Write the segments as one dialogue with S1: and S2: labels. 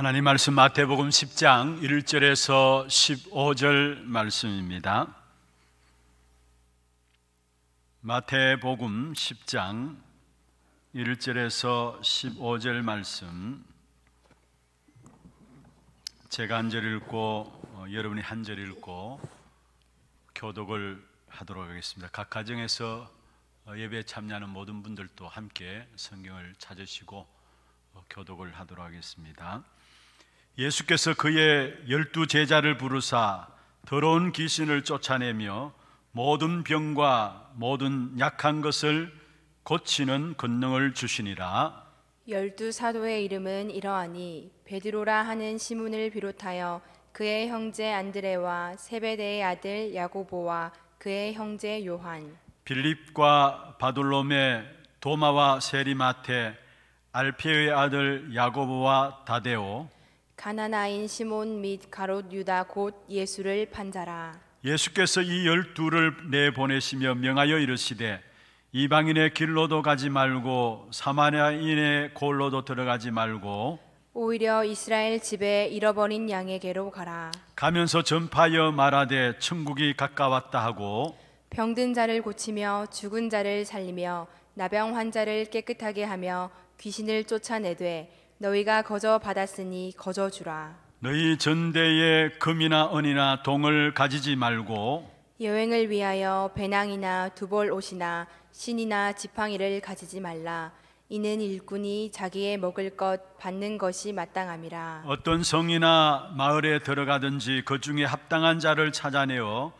S1: 하나님 말씀 마태복음 10장 1절에서 15절 말씀입니다. 마태복음 10장 1절에서 15절 말씀 제가 한 절 읽고 어, 여러분이 한 절 읽고 교독을 하도록 하겠습니다. 각 가정에서 어, 예배에 참여하는 모든 분들도 함께 성경을 찾으시고 어, 교독을 하도록 하겠습니다. 예수께서 그의 열두 제자를 부르사 더러운 귀신을 쫓아내며 모든 병과 모든 약한 것을 고치는 권능을 주시니라.
S2: 열두 사도의 이름은 이러하니 베드로라 하는 시문을 비롯하여 그의 형제 안드레와 세베데의 아들 야고보와 그의 형제 요한
S1: 빌립과 바돌롬의 도마와 세리마테 알페의 아들 야고보와 다데오
S2: 가나나인 시몬 및 가롯 유다 곧 예수를 판자라.
S1: 예수께서 이 열두를 내보내시며 명하여 이르시되 이방인의 길로도 가지 말고 사마리아인의 골로도 들어가지 말고
S2: 오히려 이스라엘 집에 잃어버린 양에게로 가라.
S1: 가면서 전파여 말하되 천국이 가까웠다 하고
S2: 병든 자를 고치며 죽은 자를 살리며 나병 환자를 깨끗하게 하며 귀신을 쫓아내되 너희가 거저 받았으니 거저 주라.
S1: 너희 전대에 금이나 은이나 동을 가지지 말고
S2: 여행을 위하여 배낭이나 두벌 옷이나 신이나 지팡이를 가지지 말라. 이는 일꾼이 자기의 먹을 것 받는 것이 마땅함이라.
S1: 어떤 성이나 마을에 들어가든지 그 중에 합당한 자를 찾아내어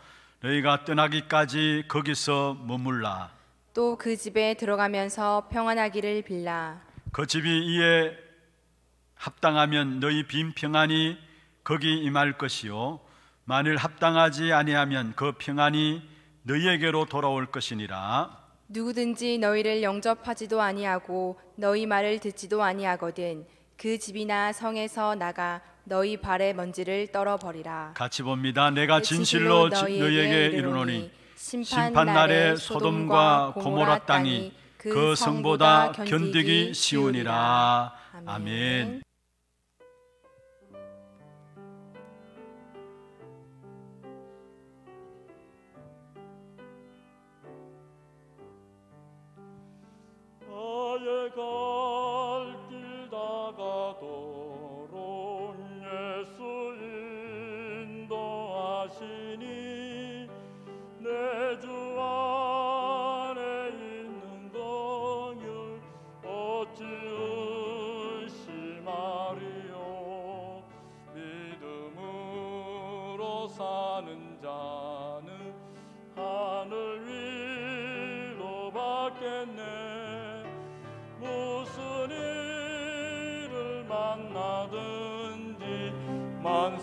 S1: 너희가 떠나기까지 거기서 머물라.
S2: 또 그 집에 들어가면서 평안하기를 빌라.
S1: 그 집이 이에 합당하면 너희 빈 평안이 거기 임할 것이요 만일 합당하지 아니하면 그 평안이 너희에게로 돌아올 것이니라
S2: 누구든지 너희를 영접하지도 아니하고 너희 말을 듣지도 아니하거든 그 집이나 성에서 나가 너희 발에 먼지를 떨어 버리라
S1: 같이 봅니다 내가 그 진실로 너희에게 이르노니
S2: 심판 날에 소돔과 고모라 땅이 그, 그 성보다 견디기
S1: 쉬우니라 아멘.
S3: God.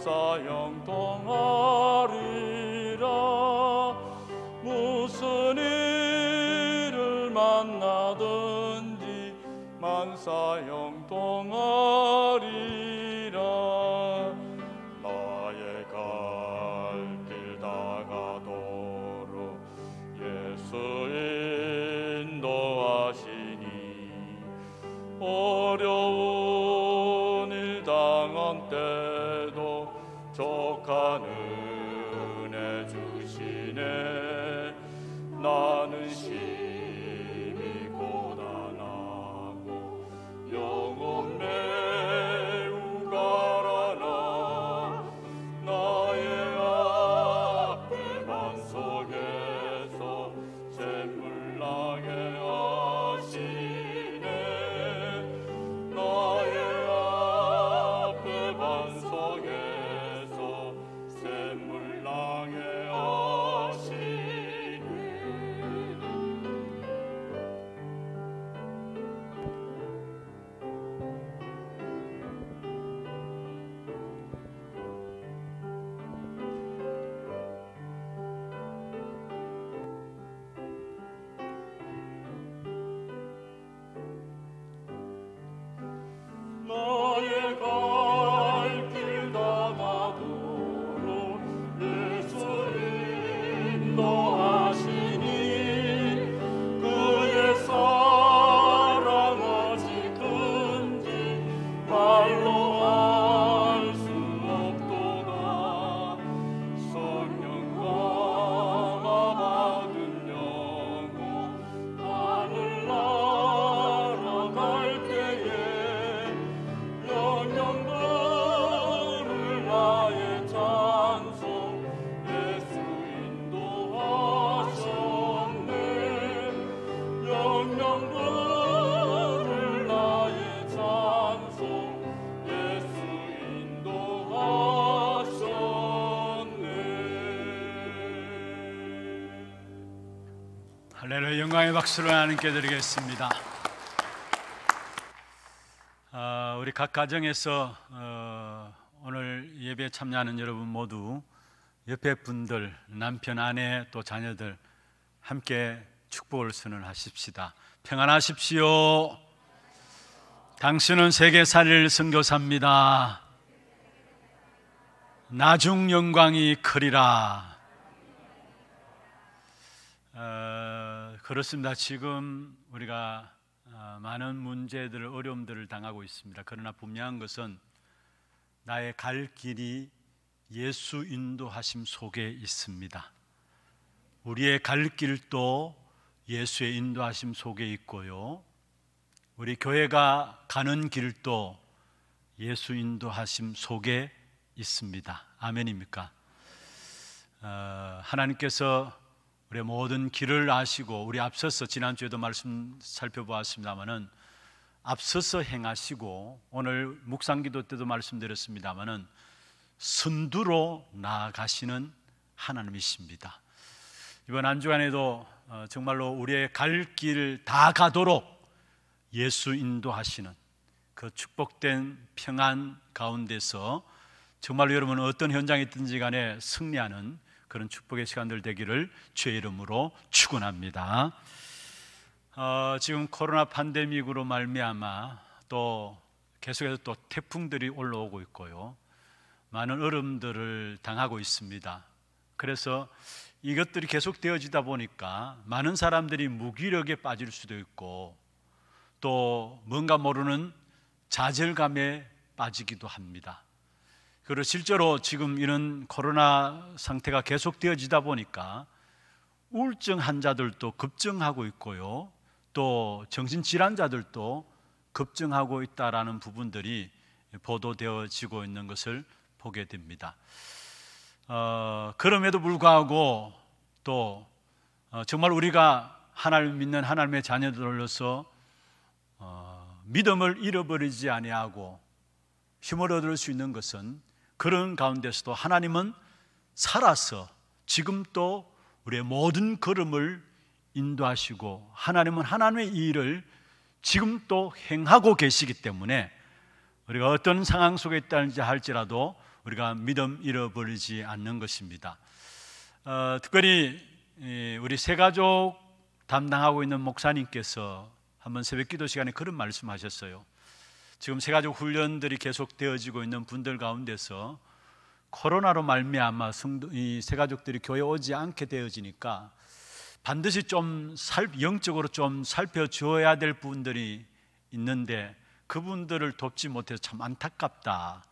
S3: 역사 영통하리라 무슨 일을 만나든지 만사 영통하리라 나의 갈길 다가도록 예수 인도하시니 어려운 일 당한 때
S1: 영광의 박수를 하나님께 드리겠습니다. 어, 우리 각 가정에서 어, 오늘 예배에 참여하는 여러분 모두 옆에 분들, 남편, 아내, 또 자녀들 함께 축복을 선언하십시다. 평안하십시오. 당신은 세계 살릴 선교사입니다. 나중 영광이 크리라. 그렇습니다. 지금 우리가 어, 많은 문제들, 어려움들을 당하고 있습니다. 그러나 분명한 것은 나의 갈 길이 예수 인도하심 속에 있습니다. 우리의 갈 길도 예수의 인도하심 속에 있고요. 우리 교회가 가는 길도 예수 인도하심 속에 있습니다. 아멘입니까? 어, 하나님께서 우리의 모든 길을 아시고 우리 앞서서 지난주에도 말씀 살펴보았습니다마는 앞서서 행하시고 오늘 묵상기도 때도 말씀드렸습니다마는 순두로 나아가시는 하나님이십니다. 이번 한 주간에도 어, 정말로 우리의 갈 길 다 가도록 예수 인도하시는 그 축복된 평안 가운데서 정말 로 여러분 어떤 현장에 있든지 간에 승리하는 그런 축복의 시간들 되기를 주의 이름으로 축원합니다. 어, 지금 코로나 팬데믹으로 말미암아 또 계속해서 또 태풍들이 올라오고 있고요. 많은 어려들을 당하고 있습니다. 그래서 이것들이 계속 되어지다 보니까 많은 사람들이 무기력에 빠질 수도 있고 또 뭔가 모르는 좌절감에 빠지기도 합니다. 그리고 실제로 지금 이런 코로나 상태가 계속되어지다 보니까 우울증 환자들도 급증하고 있고요. 또 정신질환자들도 급증하고 있다라는 부분들이 보도되어지고 있는 것을 보게 됩니다. 어, 그럼에도 불구하고 또 어, 정말 우리가 하나님 믿는 하나님의 자녀들로서 어, 믿음을 잃어버리지 아니하고 힘을 얻을 수 있는 것은 그런 가운데서도 하나님은 살아서 지금 도 우리의 모든 걸음을 인도하시고 하나님은 하나님의 일을 지금 도 행하고 계시기 때문에 우리가 어떤 상황 속에 있다는지 할지라도 우리가 믿음 잃어버리지 않는 것입니다. 어, 특별히 우리 세가족 담당하고 있는 목사님께서 한번 새벽 기도 시간에 그런 말씀하셨어요. 지금 세 가지 훈련들이 계속되어지고 있는 분들 가운데서 코로나로 말미암아 이세 가족들이 교회 오지 않게 되어지니까 반드시 좀 살, 영적으로 좀 살펴줘야 될 분들이 있는데 그분들을 돕지 못해서 참 안타깝다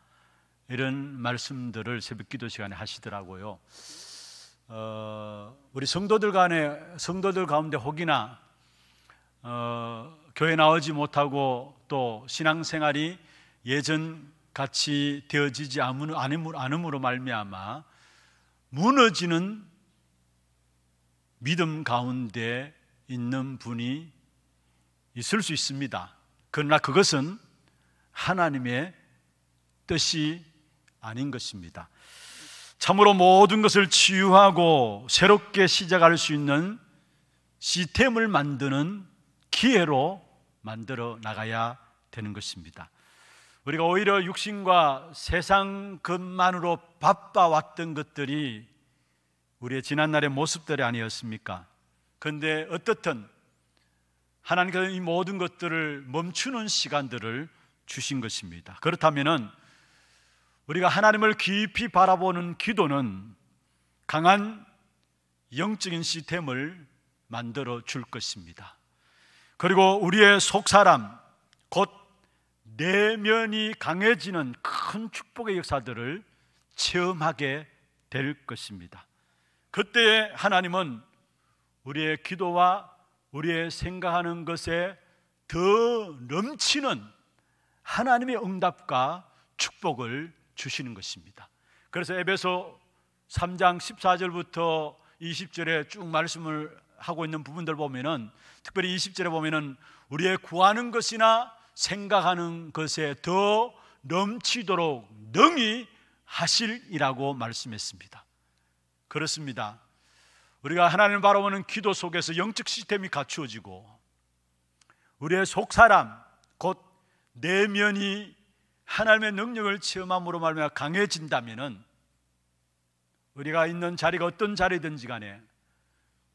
S1: 이런 말씀들을 새벽기도 시간에 하시더라고요. 어, 우리 성도들 간에 성도들 가운데 혹이나 어, 교회 나오지 못하고 또 신앙생활이 예전 같이 되어지지 않음으로 말미암아 무너지는 믿음 가운데 있는 분이 있을 수 있습니다. 그러나 그것은 하나님의 뜻이 아닌 것입니다. 참으로 모든 것을 치유하고 새롭게 시작할 수 있는 시스템을 만드는 기회로 만들어 나가야 되는 것입니다. 우리가 오히려 육신과 세상 것만으로 바빠왔던 것들이 우리의 지난날의 모습들이 아니었습니까? 그런데 어떻든 하나님께서 이 모든 것들을 멈추는 시간들을 주신 것입니다. 그렇다면 우리가 하나님을 깊이 바라보는 기도는 강한 영적인 시스템을 만들어 줄 것입니다. 그리고 우리의 속사람, 곧 내면이 강해지는 큰 축복의 역사들을 체험하게 될 것입니다. 그때 하나님은 우리의 기도와 우리의 생각하는 것에 더 넘치는 하나님의 응답과 축복을 주시는 것입니다. 그래서 에베소 3장 14절부터 20절에 쭉 말씀을 하고 있는 부분들 보면은 특별히 20절에 보면은 우리의 구하는 것이나 생각하는 것에 더 넘치도록 능히 하실이라고 말씀했습니다. 그렇습니다. 우리가 하나님을 바라보는 기도 속에서 영적 시스템이 갖추어지고 우리의 속사람 곧 내면이 하나님의 능력을 체험함으로 말미암아 강해진다면은 우리가 있는 자리가 어떤 자리든지 간에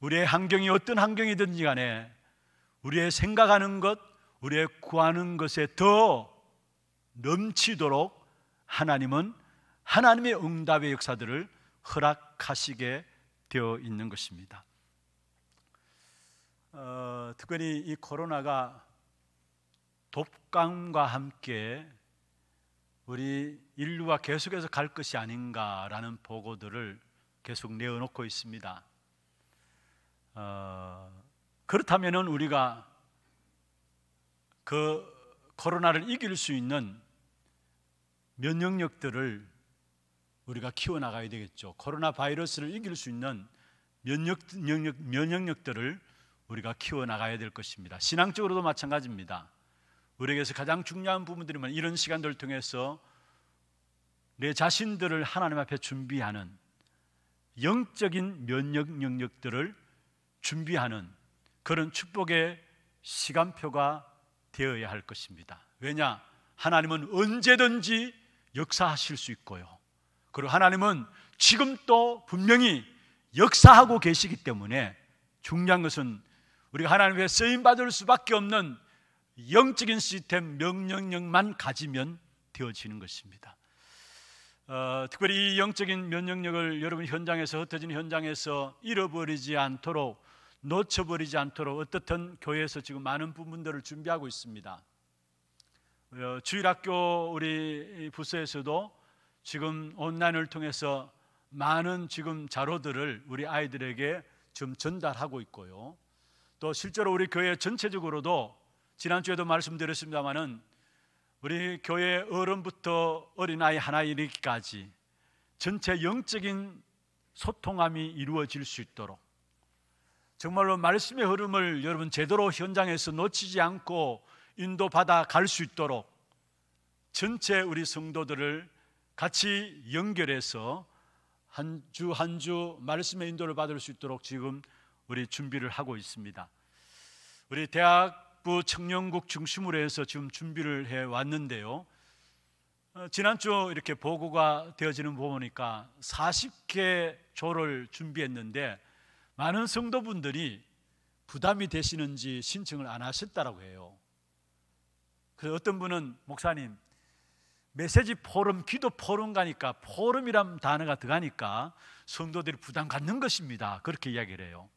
S1: 우리의 환경이 어떤 환경이든지 간에 우리의 생각하는 것, 우리의 구하는 것에 더 넘치도록 하나님은 하나님의 응답의 역사들을 허락하시게 되어 있는 것입니다. 어, 특별히 이 코로나가 독감과 함께 우리 인류가 계속해서 갈 것이 아닌가라는 보고들을 계속 내어놓고 있습니다. 어, 그렇다면 우리가 그 코로나를 이길 수 있는 면역력들을 우리가 키워나가야 되겠죠. 코로나 바이러스를 이길 수 있는 면역, 면역, 면역력들을 우리가 키워나가야 될 것입니다. 신앙적으로도 마찬가지입니다. 우리에게서 가장 중요한 부분들이면 이런 시간들을 통해서 내 자신들을 하나님 앞에 준비하는 영적인 면역 능력들을 준비하는 그런 축복의 시간표가 되어야 할 것입니다. 왜냐? 하나님은 언제든지 역사하실 수 있고요. 그리고 하나님은 지금 또 분명히 역사하고 계시기 때문에 중요한 것은 우리가 하나님께 쓰임 받을 수밖에 없는 영적인 시스템 명령력만 가지면 되어지는 것입니다. 어, 특별히 이 영적인 면역력을 여러분 현장에서 흩어진 현장에서 잃어버리지 않도록 놓쳐버리지 않도록 어떻든 교회에서 지금 많은 부분들을 준비하고 있습니다. 어, 주일학교 우리 부서에서도 지금 온라인을 통해서 많은 지금 자료들을 우리 아이들에게 좀 전달하고 있고요. 또 실제로 우리 교회 전체적으로도 지난주에도 말씀드렸습니다마는 우리 교회 어른부터 어린아이 하나이기까지 전체 영적인 소통함이 이루어질 수 있도록 정말로 말씀의 흐름을 여러분 제대로 현장에서 놓치지 않고 인도받아 갈 수 있도록 전체 우리 성도들을 같이 연결해서 한 주 한 주 말씀의 인도를 받을 수 있도록 지금 우리 준비를 하고 있습니다. 우리 대학부 청년국 중심으로 해서 지금 준비를 해 왔는데요. 어, 지난주 이렇게 보고가 되어지는 거 보니까 40개 조를 준비했는데 많은 성도분들이 부담이 되시는지 신청을 안 하셨다라고 해요. 그 어떤 분은 목사님 메시지 포럼, 기도 포럼 가니까 포럼이란 단어가 들어가니까 성도들이 부담 갖는 것입니다. 그렇게 이야기를 해요.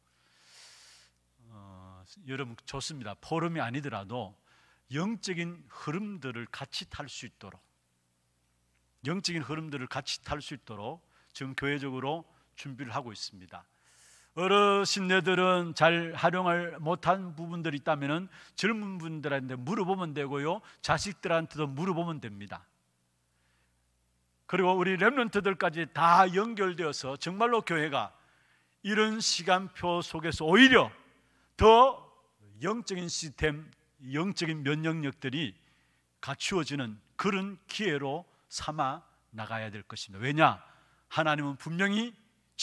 S1: 어, 여러분 좋습니다. 포럼이 아니더라도 영적인 흐름들을 같이 탈 수 있도록 영적인 흐름들을 같이 탈 수 있도록 지금 교회적으로 준비를 하고 있습니다. 어르신네들은 잘 활용을 못한 부분들이 있다면 젊은 분들한테 물어보면 되고요 자식들한테도 물어보면 됩니다 그리고 우리 랩런트들까지 다 연결되어서 정말로 교회가 이런 시간표 속에서 오히려 더 영적인 시스템, 영적인 면역력들이 갖추어지는 그런 기회로 삼아 나가야 될 것입니다 왜냐? 하나님은 분명히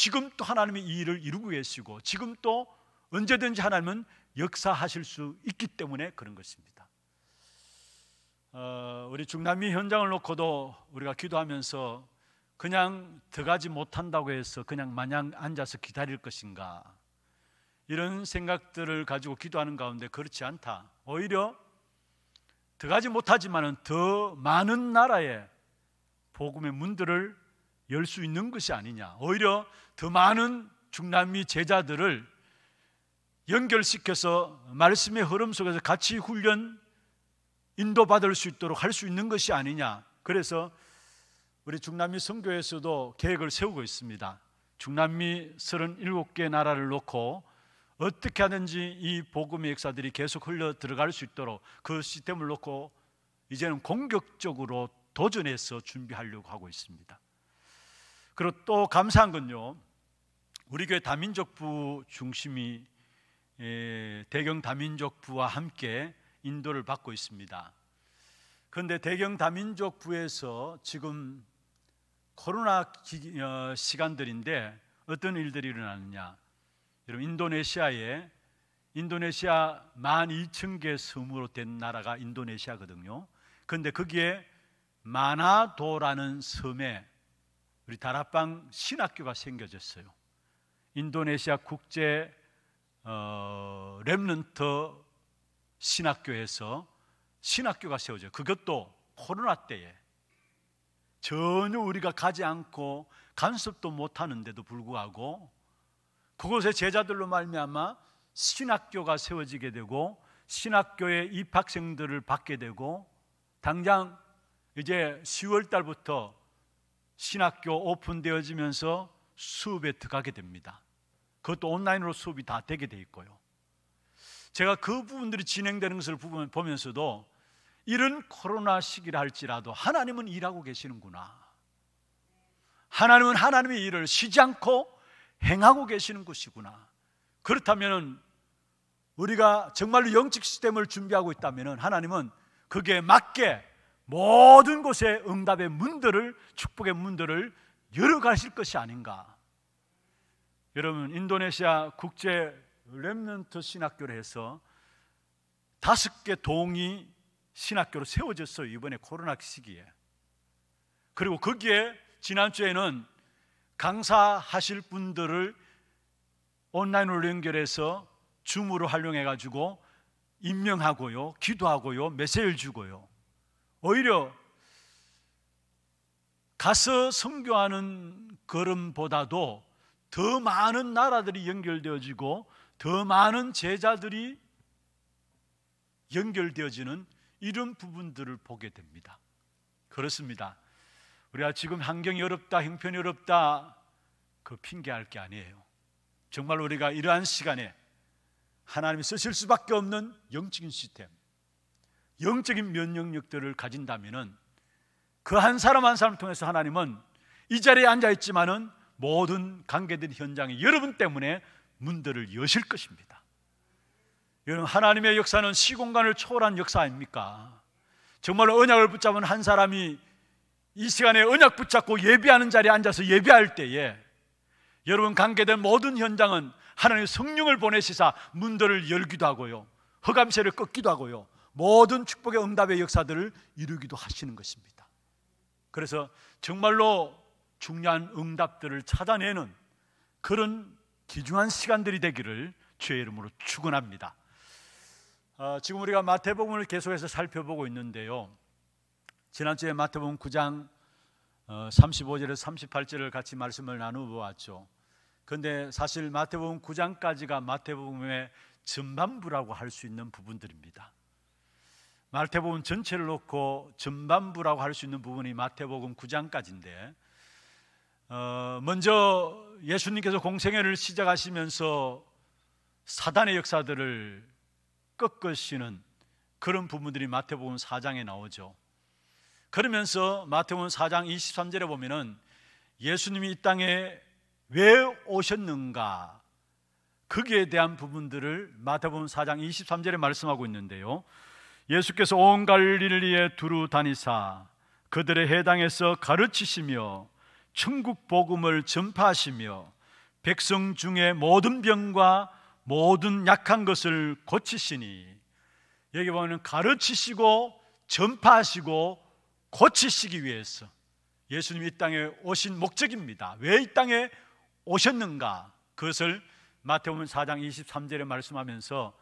S1: 지금 또 하나님이 이 일을 이루고 계시고 지금 또 언제든지 하나님은 역사하실 수 있기 때문에 그런 것입니다. 어, 우리 중남미 현장을 놓고도 우리가 기도하면서 그냥 들어가지 못한다고 해서 그냥 마냥 앉아서 기다릴 것인가 이런 생각들을 가지고 기도하는 가운데 그렇지 않다. 오히려 들어가지 못하지만은 더 많은 나라에 복음의 문들을 열수 있는 것이 아니냐. 오히려 더 많은 중남미 제자들을 연결시켜서 말씀의 흐름 속에서 같이 훈련 인도받을 수 있도록 할 수 있는 것이 아니냐. 그래서 우리 중남미 선교에서도 계획을 세우고 있습니다. 중남미 37개 나라를 놓고 어떻게 하든지 이 복음의 역사들이 계속 흘러 들어갈 수 있도록 그 시스템을 놓고 이제는 공격적으로 도전해서 준비하려고 하고 있습니다. 그리고 또 감사한 건요. 우리 교회 다민족부 중심이 예, 대경 다민족부와 함께 인도를 받고 있습니다. 그런데 대경 다민족부에서 지금 코로나 기, 어, 시간들인데 어떤 일들이 일어나느냐? 여러분 인도네시아에 인도네시아 1 2 0개 섬으로 된 나라가 인도네시아거든요. 그런데 거기에 마나도라는 섬에 우리 다락방 신학교가 생겨졌어요. 인도네시아 국제 어, 랩런터 신학교에서 신학교가 세워져요. 그것도 코로나 때에 전혀 우리가 가지 않고 간섭도 못 하는데도 불구하고 그곳의 제자들로 말미암아 신학교가 세워지게 되고 신학교의 입학생들을 받게 되고 당장 이제 10월 달부터 신학교 오픈되어지면서 수업에 들어가게 됩니다. 그것도 온라인으로 수업이 다 되게 돼 있고요. 제가 그 부분들이 진행되는 것을 보면서도 이런 코로나 시기라 할지라도 하나님은 일하고 계시는구나. 하나님은 하나님의 일을 쉬지 않고 행하고 계시는 곳이구나. 그렇다면 우리가 정말로 영적 시스템을 준비하고 있다면 하나님은 그게 맞게 모든 곳에 응답의 문들을 축복의 문들을 열어가실 것이 아닌가. 여러분 인도네시아 국제 렘넌트 신학교를 해서 다섯 개 동이 신학교로 세워졌어요 이번에 코로나 시기에. 그리고 거기에 지난 주에는 강사하실 분들을 온라인으로 연결해서 줌으로 활용해 가지고 임명하고요, 기도하고요, 메시지를 주고요. 오히려 가서 선교하는 걸음보다도 더 많은 나라들이 연결되어지고 더 많은 제자들이 연결되어지는 이런 부분들을 보게 됩니다. 그렇습니다. 우리가 지금 환경이 어렵다, 형편이 어렵다, 그 핑계할 게 아니에요. 정말 우리가 이러한 시간에 하나님이 쓰실 수밖에 없는 영적인 시스템, 영적인 면역력들을 가진다면은 그 한 사람 한 사람 을 통해서 하나님은 이 자리에 앉아 있지만은 모든 관계된 현장에 여러분 때문에 문들을 여실 것입니다. 여러분 하나님의 역사는 시공간을 초월한 역사 아닙니까? 정말 언약을 붙잡은 한 사람이 이 시간에 언약 붙잡고 예배하는 자리에 앉아서 예배할 때에 여러분 관계된 모든 현장은 하나님의 성령을 보내시사 문들을 열기도 하고요. 허감세를 꺾기도 하고요. 모든 축복의 응답의 역사들을 이루기도 하시는 것입니다. 그래서 정말로 중요한 응답들을 찾아내는 그런 귀중한 시간들이 되기를 주의 이름으로 축원합니다. 어, 지금 우리가 마태복음을 계속해서 살펴보고 있는데요. 지난주에 마태복음 9장 어, 35절에서 38절을 같이 말씀을 나누어왔죠. 근데 사실 마태복음 9장까지가 마태복음의 전반부라고 할 수 있는 부분들입니다. 마태복음 전체를 놓고 전반부라고 할 수 있는 부분이 마태복음 9장까지인데 어, 먼저 예수님께서 공생애를 시작하시면서 사단의 역사들을 꺾으시는 그런 부분들이 마태복음 4장에 나오죠. 그러면서 마태복음 4장 23절에 보면은 예수님이 이 땅에 왜 오셨는가 거기에 대한 부분들을 마태복음 4장 23절에 말씀하고 있는데요. 예수께서 온 갈릴리에 두루 다니사 그들의 해당에서 가르치시며 천국 복음을 전파하시며 백성 중에 모든 병과 모든 약한 것을 고치시니 여기 보면 가르치시고 전파하시고 고치시기 위해서 예수님이 이 땅에 오신 목적입니다. 왜 이 땅에 오셨는가? 그것을 마태복음 4장 23절에 말씀하면서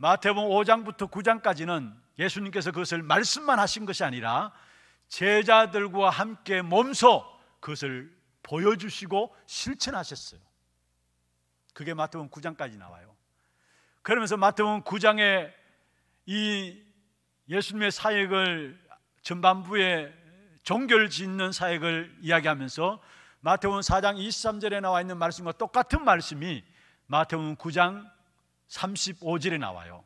S1: 마태복음 5장부터 9장까지는 예수님께서 그것을 말씀만 하신 것이 아니라 제자들과 함께 몸소 그것을 보여주시고 실천하셨어요. 그게 마태복음 9장까지 나와요. 그러면서 마태복음 9장에 이 예수님의 사역을 전반부에 종결 짓는 사역을 이야기하면서 마태복음 4장 23절에 나와 있는 말씀과 똑같은 말씀이 마태복음 9장 35절에 나와요.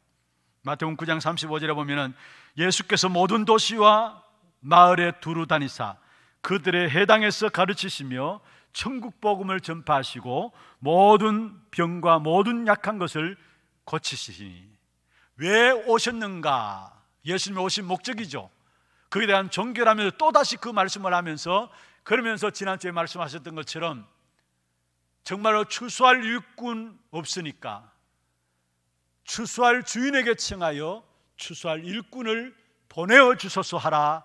S1: 마태복음 9장 35절에 보면은 예수께서 모든 도시와 마을에 두루 다니사 그들의 해당에서 가르치시며 천국 복음을 전파하시고 모든 병과 모든 약한 것을 고치시니 왜 오셨는가? 예수님이 오신 목적이죠. 그에 대한 종결하면서 또 다시 그 말씀을 하면서 그러면서 지난주에 말씀하셨던 것처럼 정말로 추수할 일꾼 없으니까 추수할 주인에게 청하여 추수할 일꾼을 보내어 주소서 하라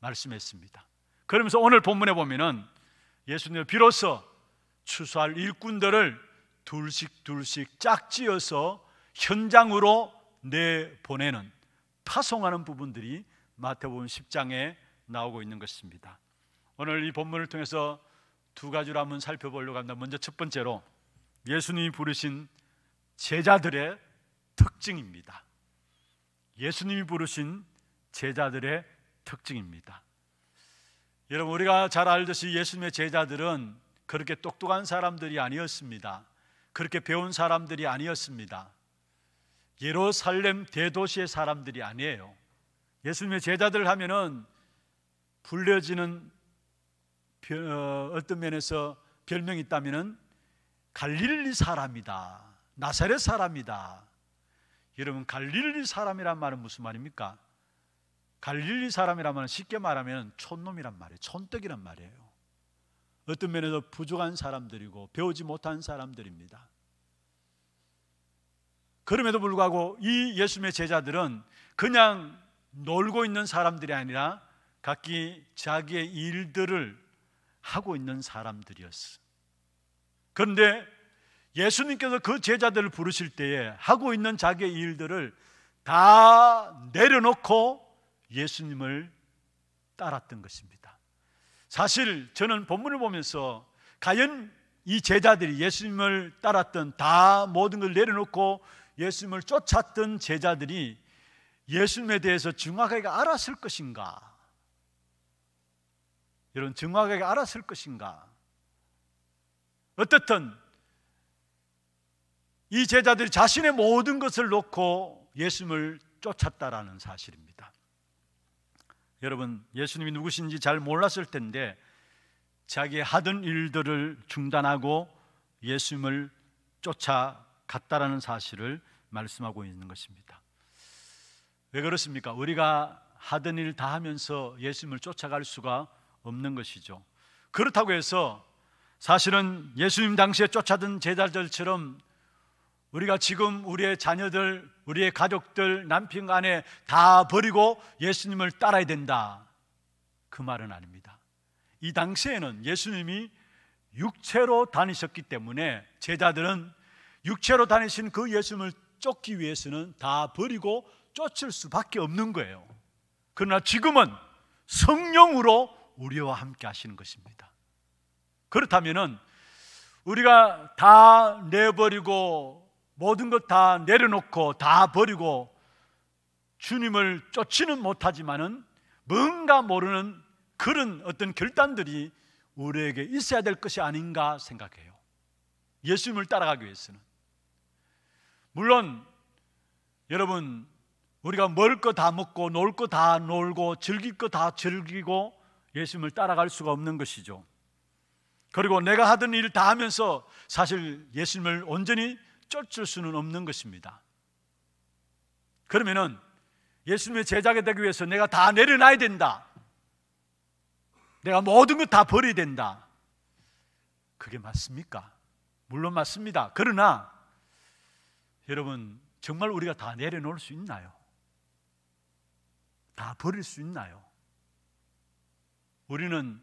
S1: 말씀했습니다. 그러면서 오늘 본문에 보면은 예수님은 비로소 추수할 일꾼들을 둘씩 둘씩 짝지어서 현장으로 내보내는 파송하는 부분들이 마태복음 10장에 나오고 있는 것입니다. 오늘 이 본문을 통해서 두 가지로 한번 살펴보려고 합니다. 먼저 첫 번째로 예수님이 부르신 제자들의 특징입니다. 예수님이 부르신 제자들의 특징입니다. 여러분 우리가 잘 알듯이 예수님의 제자들은 그렇게 똑똑한 사람들이 아니었습니다. 그렇게 배운 사람들이 아니었습니다. 예루살렘 대도시의 사람들이 아니에요. 예수님의 제자들 하면은 불려지는 어, 어떤 면에서 별명이 있다면은 갈릴리 사람이다. 나사렛 사람이다. 여러분 갈릴리 사람이란 말은 무슨 말입니까? 갈릴리 사람이란 말은 쉽게 말하면 촌놈이란 말이에요. 촌떡이란 말이에요. 어떤 면에서 부족한 사람들이고 배우지 못한 사람들입니다. 그럼에도 불구하고 이 예수님의 제자들은 그냥 놀고 있는 사람들이 아니라 각기 자기의 일들을 하고 있는 사람들이었어. 그런데 예수님께서 그 제자들을 부르실 때에 하고 있는 자기의 일들을 다 내려놓고 예수님을 따랐던 것입니다. 사실 저는 본문을 보면서 과연 이 제자들이 예수님을 따랐던 다 모든 걸 내려놓고 예수님을 쫓았던 제자들이 예수님에 대해서 정확하게 알았을 것인가? 이런 정확하게 알았을 것인가? 어떻든 이 제자들이 자신의 모든 것을 놓고 예수님을 쫓았다라는 사실입니다. 여러분, 예수님이 누구신지 잘 몰랐을 텐데 자기 하던 일들을 중단하고 예수님을 쫓아갔다라는 사실을 말씀하고 있는 것입니다. 왜 그렇습니까? 우리가 하던 일 다 하면서 예수님을 쫓아갈 수가 없는 것이죠. 그렇다고 해서 사실은 예수님 당시에 쫓아든 제자들처럼 우리가 지금 우리의 자녀들, 우리의 가족들, 남편 간에 다 버리고 예수님을 따라야 된다. 그 말은 아닙니다. 이 당시에는 예수님이 육체로 다니셨기 때문에 제자들은 육체로 다니신 그 예수님을 쫓기 위해서는 다 버리고 쫓을 수밖에 없는 거예요. 그러나 지금은 성령으로 우리와 함께 하시는 것입니다. 그렇다면은 우리가 다 내버리고 모든 것 다 내려놓고 다 버리고 주님을 쫓지는 못하지만은 뭔가 모르는 그런 어떤 결단들이 우리에게 있어야 될 것이 아닌가 생각해요. 예수님을 따라가기 위해서는. 물론 여러분 우리가 먹을 거 다 먹고 놀 거 다 놀고 즐길 거 다 즐기고 예수님을 따라갈 수가 없는 것이죠. 그리고 내가 하던 일 다 하면서 사실 예수님을 온전히 쫓을 수는 없는 것입니다. 그러면은 예수님의 제자가 되기 위해서 내가 다 내려놔야 된다. 내가 모든 것 다 버려야 된다. 그게 맞습니까? 물론 맞습니다. 그러나 여러분 정말 우리가 다 내려놓을 수 있나요? 다 버릴 수 있나요? 우리는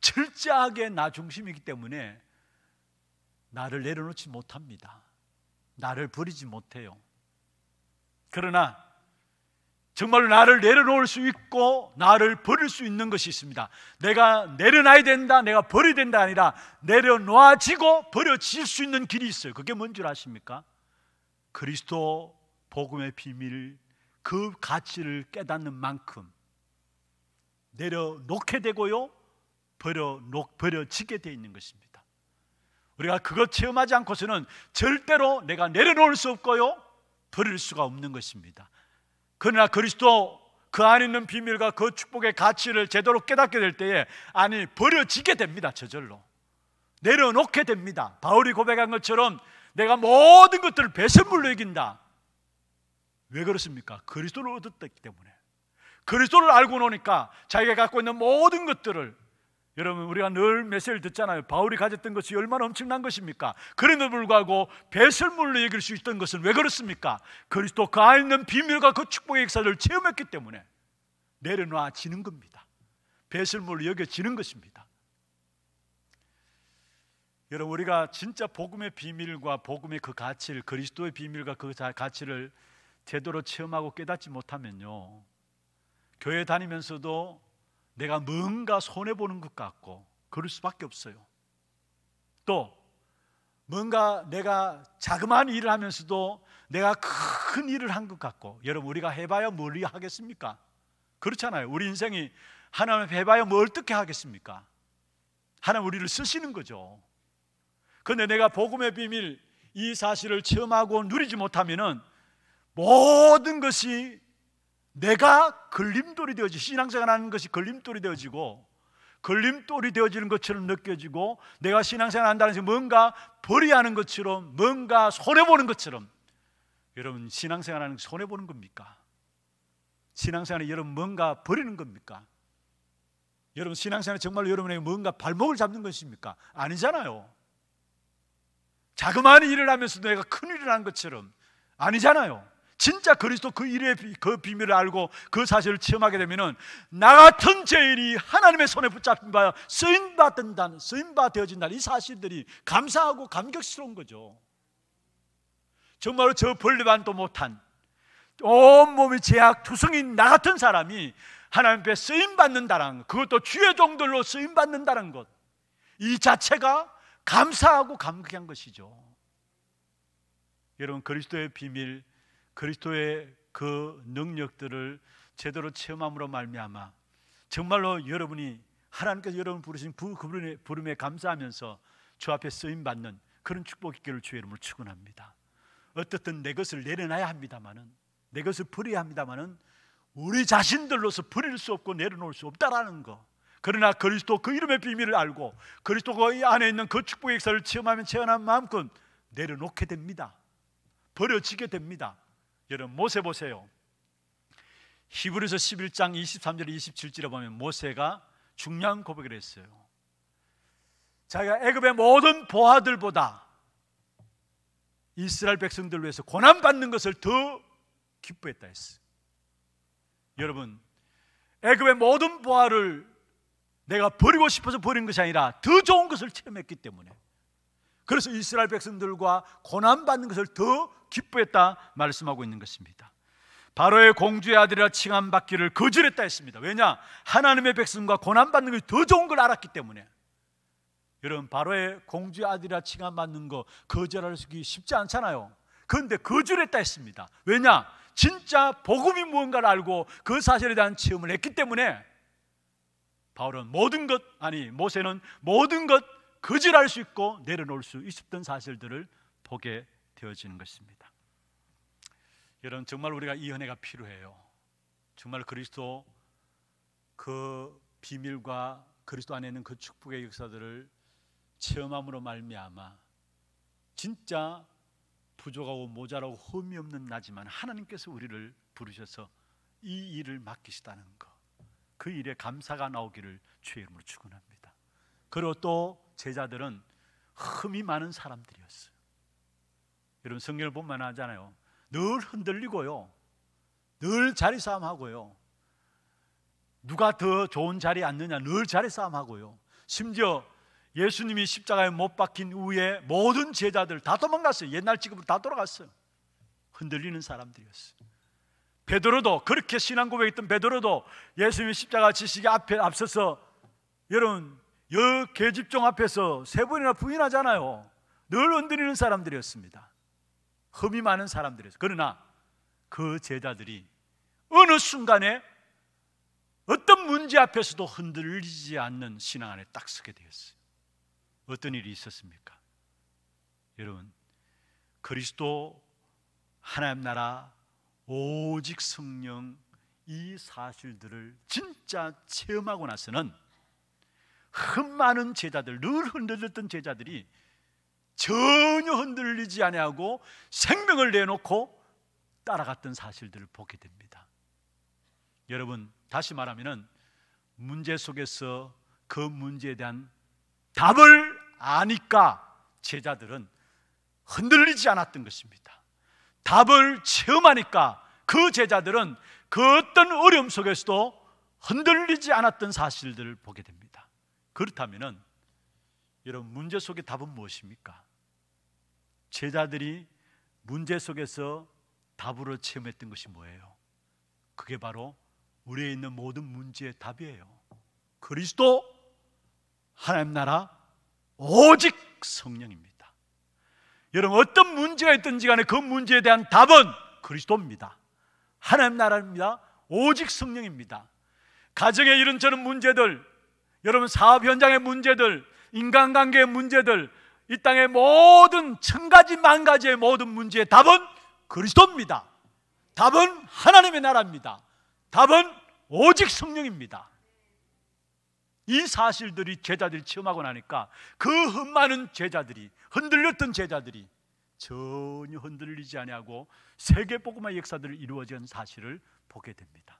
S1: 철저하게 나 중심이기 때문에 나를 내려놓지 못합니다. 나를 버리지 못해요. 그러나 정말로 나를 내려놓을 수 있고 나를 버릴 수 있는 것이 있습니다. 내가 내려놔야 된다, 내가 버려야 된다 아니라 내려놓아지고 버려질 수 있는 길이 있어요. 그게 뭔 줄 아십니까? 그리스도 복음의 비밀, 그 가치를 깨닫는 만큼 내려놓게 되고요, 버려, 놓, 버려지게 되어 있는 것입니다. 우리가 그것 체험하지 않고서는 절대로 내가 내려놓을 수 없고요. 버릴 수가 없는 것입니다. 그러나 그리스도 그 안에 있는 비밀과 그 축복의 가치를 제대로 깨닫게 될 때에 아니 버려지게 됩니다. 저절로. 내려놓게 됩니다. 바울이 고백한 것처럼 내가 모든 것들을 배설물로 이긴다. 왜 그렇습니까? 그리스도를 얻었기 때문에. 그리스도를 알고 노니까 자기가 갖고 있는 모든 것들을 여러분 우리가 늘 메시지를 듣잖아요. 바울이 가졌던 것이 얼마나 엄청난 것입니까? 그럼에 불구하고 배설물로 여길 수 있던 것은 왜 그렇습니까? 그리스도 그 안에 있는 비밀과 그 축복의 역사를 체험했기 때문에 내려놔지는 겁니다. 배설물로 여겨지는 것입니다. 여러분 우리가 진짜 복음의 비밀과 복음의 그 가치를 그리스도의 비밀과 그 가치를 제대로 체험하고 깨닫지 못하면요. 교회 다니면서도 내가 뭔가 손해 보는 것 같고 그럴 수밖에 없어요. 또 뭔가 내가 자그마한 일을 하면서도 내가 큰 일을 한 것 같고 여러분 우리가 해봐야 멀리 하겠습니까? 그렇잖아요. 우리 인생이 하나님 해봐야 뭘 어떻게 하겠습니까? 하나님 우리를 쓰시는 거죠. 그런데 내가 복음의 비밀 이 사실을 체험하고 누리지 못하면은 모든 것이 내가 걸림돌이 되어지 신앙생활 하는 것이 걸림돌이 되어지고 걸림돌이 되어지는 것처럼 느껴지고 내가 신앙생활 한다는 것이 뭔가 버려 하는 것처럼 뭔가 손해보는 것처럼 여러분 신앙생활 하는 것이 손해보는 겁니까? 신앙생활에 여러분 뭔가 버리는 겁니까? 여러분 신앙생활에 정말 여러분에게 뭔가 발목을 잡는 것입니까? 아니잖아요 자그마한 일을 하면서 내가 큰 일을 한 것처럼 아니잖아요 진짜 그리스도 그 일의 그 비밀을 알고 그 사실을 체험하게 되면은 나 같은 죄인이 하나님의 손에 붙잡힌 바 쓰임 받는다는 쓰임 받 되어진다는 이 사실들이 감사하고 감격스러운 거죠. 정말로 저 벌레반도 못한 온몸이 죄악 투성인 나 같은 사람이 하나님 앞에 쓰임 받는다는 그것도 주의 종들로 쓰임 받는다는 것. 이 자체가 감사하고 감격한 것이죠. 여러분 그리스도의 비밀 그리스도의 그 능력들을 제대로 체험함으로 말미암아 정말로 여러분이 하나님께서 여러분 부르신 그 부름에, 감사하면서 주 앞에 쓰임 받는 그런 축복 있기를 주의 이름으로 축원합니다. 어떻든 내 것을 내려놔야 합니다만은 내 것을 버려야 합니다만은 우리 자신들로서 버릴 수 없고 내려놓을 수 없다라는 거. 그러나 그리스도 그 이름의 비밀을 알고 그리스도 그 안에 있는 그 축복의 역사를 체험하면 체험한 마음껏 내려놓게 됩니다. 버려지게 됩니다. 여러분 모세 보세요. 히브리서 11장 23절 27절에 보면 모세가 중요한 고백을 했어요. 자기가 애굽의 모든 보아들보다 이스라엘 백성들 위해서 고난 받는 것을 더 기뻐했다 했어요. 여러분, 애굽의 모든 보아를 내가 버리고 싶어서 버린 것이 아니라 더 좋은 것을 체험했기 때문에 그래서 이스라엘 백성들과 고난받는 것을 더 기뻐했다 말씀하고 있는 것입니다. 바로의 공주의 아들이라 칭함받기를 거절했다 했습니다. 왜냐? 하나님의 백성과 고난받는 것이 더 좋은 걸 알았기 때문에. 여러분, 바로의 공주의 아들이라 칭함받는 거 거절하기 쉽지 않잖아요. 그런데 거절했다 했습니다. 왜냐? 진짜 복음이 무언가를 알고 그 사실에 대한 체험을 했기 때문에 바울은 모든 것, 아니, 모세는 모든 것 거절할 수 있고 내려놓을 수 있었던 사실들을 보게 되어지는 것입니다. 여러분 정말 우리가 이 은혜가 필요해요. 정말 그리스도 그 비밀과 그리스도 안에 있는 그 축복의 역사들을 체험함으로 말미암아 진짜 부족하고 모자라고 흠이 없는 나지만 하나님께서 우리를 부르셔서 이 일을 맡기시다는 것. 그 일에 감사가 나오기를 주의 이름으로 축원합니다. 그리고 또 제자들은 흠이 많은 사람들이었어요. 여러분 성경을 보면 하잖아요. 늘 흔들리고요. 늘 자리 싸움하고요. 누가 더 좋은 자리에 앉느냐 늘 자리 싸움하고요. 심지어 예수님이 십자가에 못 박힌 후에 모든 제자들 다 도망갔어요. 옛날 지금으로 다 돌아갔어요. 흔들리는 사람들이었어요. 베드로도 그렇게 신앙 고백했던 베드로도 예수님이 십자가 지시기 앞에 앞서서 여러분 여 계집종 앞에서 세 번이나 부인하잖아요. 늘 흔들리는 사람들이었습니다. 흠이 많은 사람들이었어요. 그러나 그 제자들이 어느 순간에 어떤 문제 앞에서도 흔들리지 않는 신앙 안에 딱 서게 되었어요. 어떤 일이 있었습니까? 여러분, 그리스도 하나님 나라 오직 성령 이 사실들을 진짜 체험하고 나서는 흠 많은 제자들 늘 흔들렸던 제자들이 전혀 흔들리지 아니하고 생명을 내놓고 따라갔던 사실들을 보게 됩니다. 여러분 다시 말하면은 문제 속에서 그 문제에 대한 답을 아니까 제자들은 흔들리지 않았던 것입니다. 답을 체험하니까 그 제자들은 그 어떤 어려움 속에서도 흔들리지 않았던 사실들을 보게 됩니다. 그렇다면은 여러분 문제 속의 답은 무엇입니까? 제자들이 문제 속에서 답으로 체험했던 것이 뭐예요? 그게 바로 우리에 있는 모든 문제의 답이에요. 그리스도 하나님 나라 오직 성령입니다. 여러분 어떤 문제가 있든지 간에 그 문제에 대한 답은 그리스도입니다. 하나님 나라입니다. 오직 성령입니다. 가정에 이런 저런 문제들 여러분 사업 현장의 문제들, 인간관계의 문제들, 이 땅의 모든 천가지 만가지의 모든 문제의 답은 그리스도입니다. 답은 하나님의 나라입니다. 답은 오직 성령입니다. 이 사실들이 제자들이 체험하고 나니까 그 흠많은 제자들이 흔들렸던 제자들이 전혀 흔들리지 아니하고 세계 복음화 역사들을 이루어진 사실을 보게 됩니다.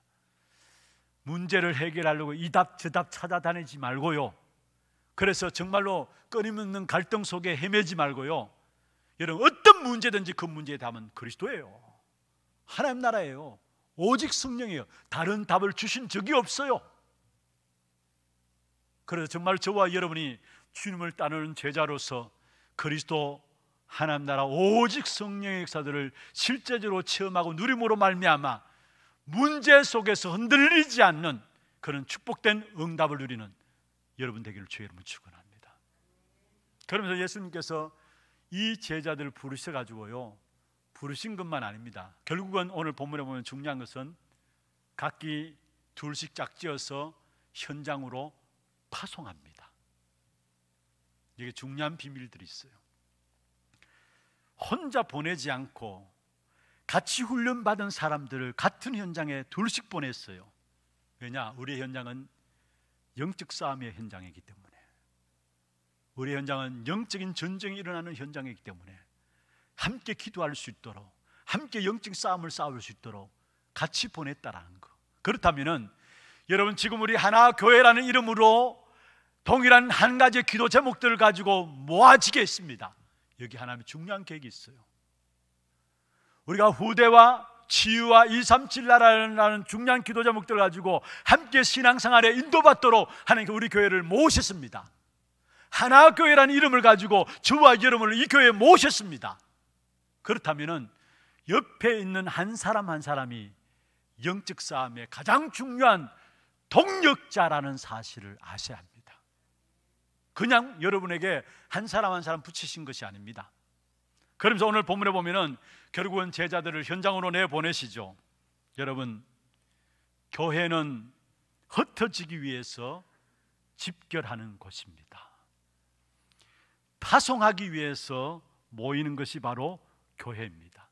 S1: 문제를 해결하려고 이답 저 답 찾아다니지 말고요. 그래서 정말로 끊임없는 갈등 속에 헤매지 말고요. 여러분 어떤 문제든지 그 문제의 답은 그리스도예요. 하나님 나라예요. 오직 성령이에요. 다른 답을 주신 적이 없어요. 그래서 정말 저와 여러분이 주님을 따르는 제자로서 그리스도 하나님 나라 오직 성령의 역사들을 실제적으로 체험하고 누림으로 말미암아 문제 속에서 흔들리지 않는 그런 축복된 응답을 누리는 여러분 되기를 주의 이름으로 축원합니다. 그러면서 예수님께서 이 제자들을 부르셔 가지고요. 부르신 것만 아닙니다. 결국은 오늘 본문에 보면 중요한 것은 각기 둘씩 짝지어서 현장으로 파송합니다. 이게 중요한 비밀들이 있어요. 혼자 보내지 않고 같이 훈련받은 사람들을 같은 현장에 둘씩 보냈어요. 왜냐? 우리 현장은 영적 싸움의 현장이기 때문에. 우리 현장은 영적인 전쟁이 일어나는 현장이기 때문에 함께 기도할 수 있도록 함께 영적 싸움을 싸울 수 있도록 같이 보냈다라는 거. 그렇다면은 여러분 지금 우리 하나 교회라는 이름으로 동일한 한 가지 기도 제목들을 가지고 모아지게 습니다 여기 하나의 중요한 계획이 있어요. 우리가 후대와 치유와 237나라는 중요한 기도자 목들을 가지고 함께 신앙생활에 인도받도록 하는 우리 교회를 모셨습니다. 하나교회라는 이름을 가지고 저와 여러분을 이 교회에 모셨습니다. 그렇다면은 옆에 있는 한 사람 한 사람이 영적 싸움의 가장 중요한 동력자라는 사실을 아셔야 합니다. 그냥 여러분에게 한 사람 한 사람 붙이신 것이 아닙니다. 그러면서 오늘 본문에 보면은 결국은 제자들을 현장으로 내보내시죠. 여러분, 교회는 흩어지기 위해서 집결하는 곳입니다. 파송하기 위해서 모이는 것이 바로 교회입니다.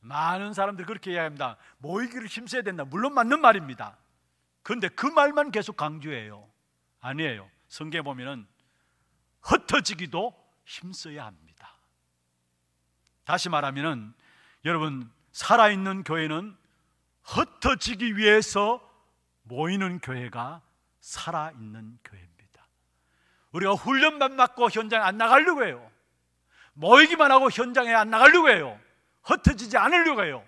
S1: 많은 사람들이 그렇게 이야기합니다. 모이기를 힘써야 된다. 물론 맞는 말입니다. 그런데 그 말만 계속 강조해요. 아니에요. 성경에 보면 흩어지기도 힘써야 합니다. 다시 말하면 여러분 살아있는 교회는 흩어지기 위해서 모이는 교회가 살아있는 교회입니다. 우리가 훈련만 받고 현장에 안 나가려고 해요. 모이기만 하고 현장에 안 나가려고 해요. 흩어지지 않으려고 해요.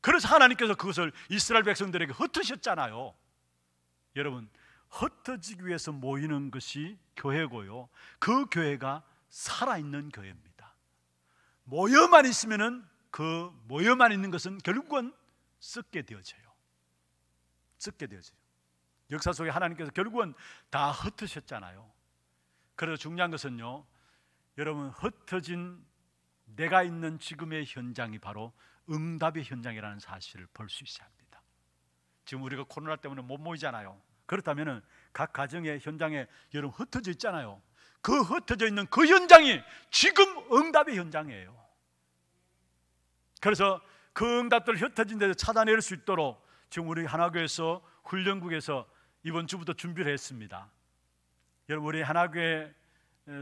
S1: 그래서 하나님께서 그것을 이스라엘 백성들에게 흩으셨잖아요. 여러분, 흩어지기 위해서 모이는 것이 교회고요. 그 교회가 살아있는 교회입니다. 모여만 있으면그 모여만 있는 것은 결국은 썩게 되어져요. 썩게 되어져요. 역사 속에 하나님께서 결국은 다 흩으셨잖아요. 그래서 중요한 것은요, 여러분 흩어진 내가 있는 지금의 현장이 바로 응답의 현장이라는 사실을 볼 수 있어야 합니다. 지금 우리가 코로나 때문에 못 모이잖아요. 그렇다면각 가정의 현장에 여러분 흩어져 있잖아요. 그 흩어져 있는 그 현장이 지금 응답의 현장이에요. 그래서 그 응답들 흩어진 데서 찾아낼 수 있도록 지금 우리 하나교에서 훈련국에서 이번 주부터 준비를 했습니다. 여러분 우리 하나교회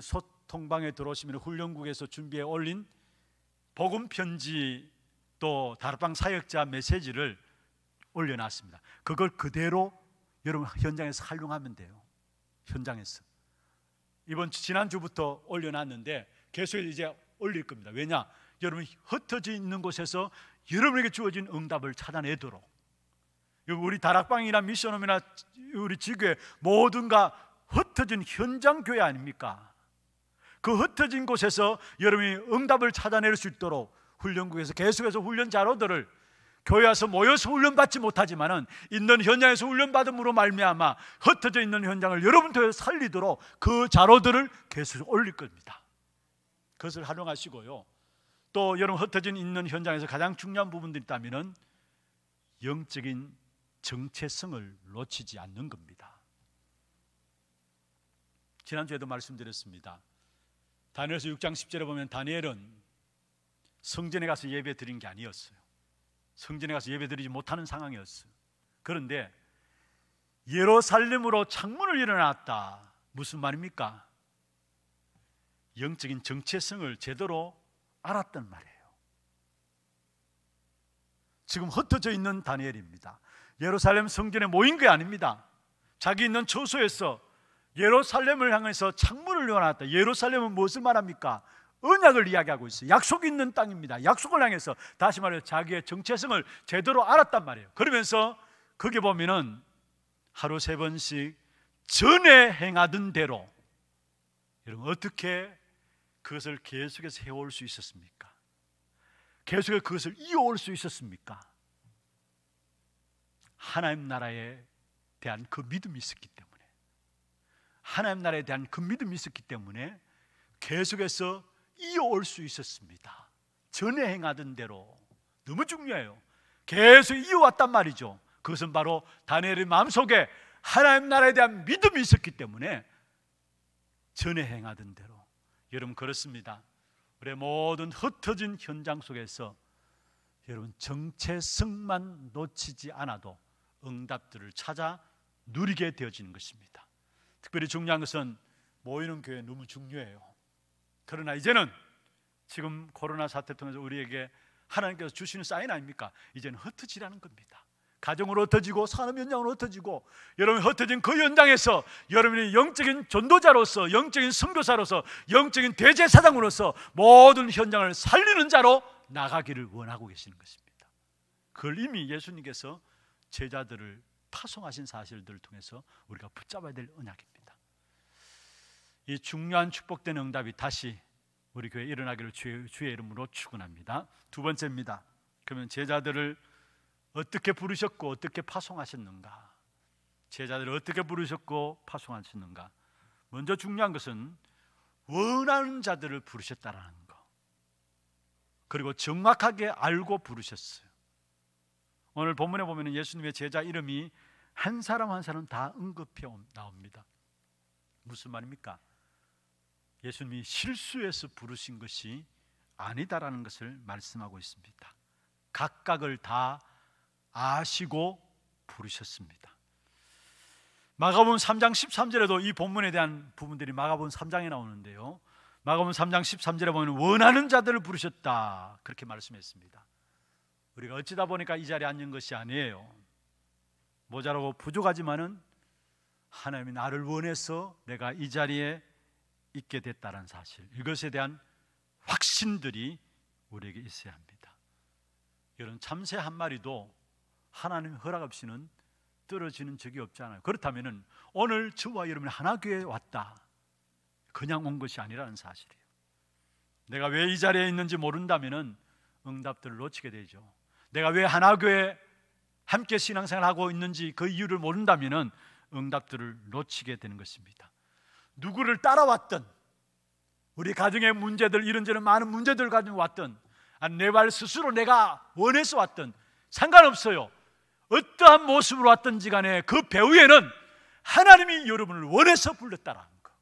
S1: 소통방에 들어오시면 훈련국에서 준비해 올린 복음 편지 또 다락방 사역자 메시지를 올려놨습니다. 그걸 그대로 여러분 현장에서 활용하면 돼요. 현장에서 이번 지난 주부터 올려놨는데 개수를 이제 올릴 겁니다. 왜냐? 여러분이 흩어져 있는 곳에서 여러분에게 주어진 응답을 찾아내도록 우리 다락방이나 미션홈이나 우리 지구의 모든가 흩어진 현장 교회 아닙니까? 그 흩어진 곳에서 여러분이 응답을 찾아낼 수 있도록 훈련국에서 계속해서 훈련 자료들을 교회 와서 모여서 훈련받지 못하지만은 있는 현장에서 훈련받음으로 말미암아 흩어져 있는 현장을 여러분 통해 살리도록 그 자료들을 계속 올릴 겁니다. 그것을 활용하시고요. 또 여러분 흩어져 있는 현장에서 가장 중요한 부분들이 있다면은 영적인 정체성을 놓치지 않는 겁니다. 지난주에도 말씀드렸습니다. 다니엘서 6장 10절에 보면 다니엘은 성전에 가서 예배 드린 게 아니었어요. 성전에 가서 예배 드리지 못하는 상황이었어요. 그런데 예루살렘으로 창문을 열어놨다. 무슨 말입니까? 영적인 정체성을 제대로 알았단 말이에요. 지금 흩어져 있는 다니엘입니다. 예루살렘 성전에 모인 게 아닙니다. 자기 있는 초소에서 예루살렘을 향해서 창문을 열어놨다. 예루살렘은 무엇을 말합니까? 언약을 이야기하고 있어요. 약속 있는 땅입니다. 약속을 향해서 다시 말해 자기의 정체성을 제대로 알았단 말이에요. 그러면서 거기 보면은 하루 세 번씩 전에 행하던 대로 여러분 어떻게 그것을 계속해서 해올 수 있었습니까? 계속해서 그것을 이어올 수 있었습니까? 하나님 나라에 대한 그 믿음이 있었기 때문에 하나님 나라에 대한 그 믿음이 있었기 때문에 계속해서 이어올 수 있었습니다. 전에 행하던 대로 너무 중요해요. 계속 이어왔단 말이죠. 그것은 바로 다니엘의 마음속에 하나님 나라에 대한 믿음이 있었기 때문에 전에 행하던 대로 여러분 그렇습니다. 우리 모든 흩어진 현장 속에서 여러분 정체성만 놓치지 않아도 응답들을 찾아 누리게 되어지는 것입니다. 특별히 중요한 것은 모이는 교회 너무 중요해요. 그러나 이제는 지금 코로나 사태 통해서 우리에게 하나님께서 주시는 사인 아닙니까? 이제는 흩어지라는 겁니다. 가정으로 흩어지고 산업 현장으로 흩어지고 여러분 흩어진 그 현장에서 여러분이 영적인 전도자로서 영적인 선교사로서 영적인 대제사장으로서 모든 현장을 살리는 자로 나가기를 원하고 계시는 것입니다. 그걸 이미 예수님께서 제자들을 파송하신 사실들을 통해서 우리가 붙잡아야 될 언약입니다. 이 중요한 축복된 응답이 다시 우리 교회 에 일어나기를 주의, 주의 이름으로 축원합니다. 두 번째입니다. 그러면 제자들을 어떻게 부르셨고 어떻게 파송하셨는가? 제자들을 어떻게 부르셨고 파송하셨는가? 먼저 중요한 것은 원하는 자들을 부르셨다라는 거. 그리고 정확하게 알고 부르셨어요. 오늘 본문에 보면 예수님의 제자 이름이 한 사람 한 사람 다 언급해 나옵니다. 무슨 말입니까? 예수님이 실수해서 부르신 것이 아니다라는 것을 말씀하고 있습니다. 각각을 다 아시고 부르셨습니다. 마가복음 3장 13절에도 이 본문에 대한 부분들이 마가복음 3장에 나오는데요. 마가복음 3장 13절에 보면 원하는 자들을 부르셨다 그렇게 말씀했습니다. 우리가 어찌다 보니까 이 자리에 앉은 것이 아니에요. 모자라고 부족하지만은 하나님이 나를 원해서 내가 이 자리에 있게 됐다는 사실 이것에 대한 확신들이 우리에게 있어야 합니다. 여러 참새 한 마리도 하나님 허락 없이는 떨어지는 적이 없잖아요. 그렇다면은 오늘 저와 여러분 하나 교회에 왔다. 그냥 온 것이 아니라는 사실이에요. 내가 왜 이 자리에 있는지 모른다면은 응답들을 놓치게 되죠. 내가 왜 하나 교회 함께 신앙생활하고 있는지 그 이유를 모른다면은 응답들을 놓치게 되는 것입니다. 누구를 따라왔든 우리 가정의 문제들 이런저런 많은 문제들 가지고 왔던 아, 내발 스스로 내가 원해서 왔든 상관없어요. 어떠한 모습으로 왔든지 간에 그 배후에는 하나님이 여러분을 원해서 불렀다라는 거.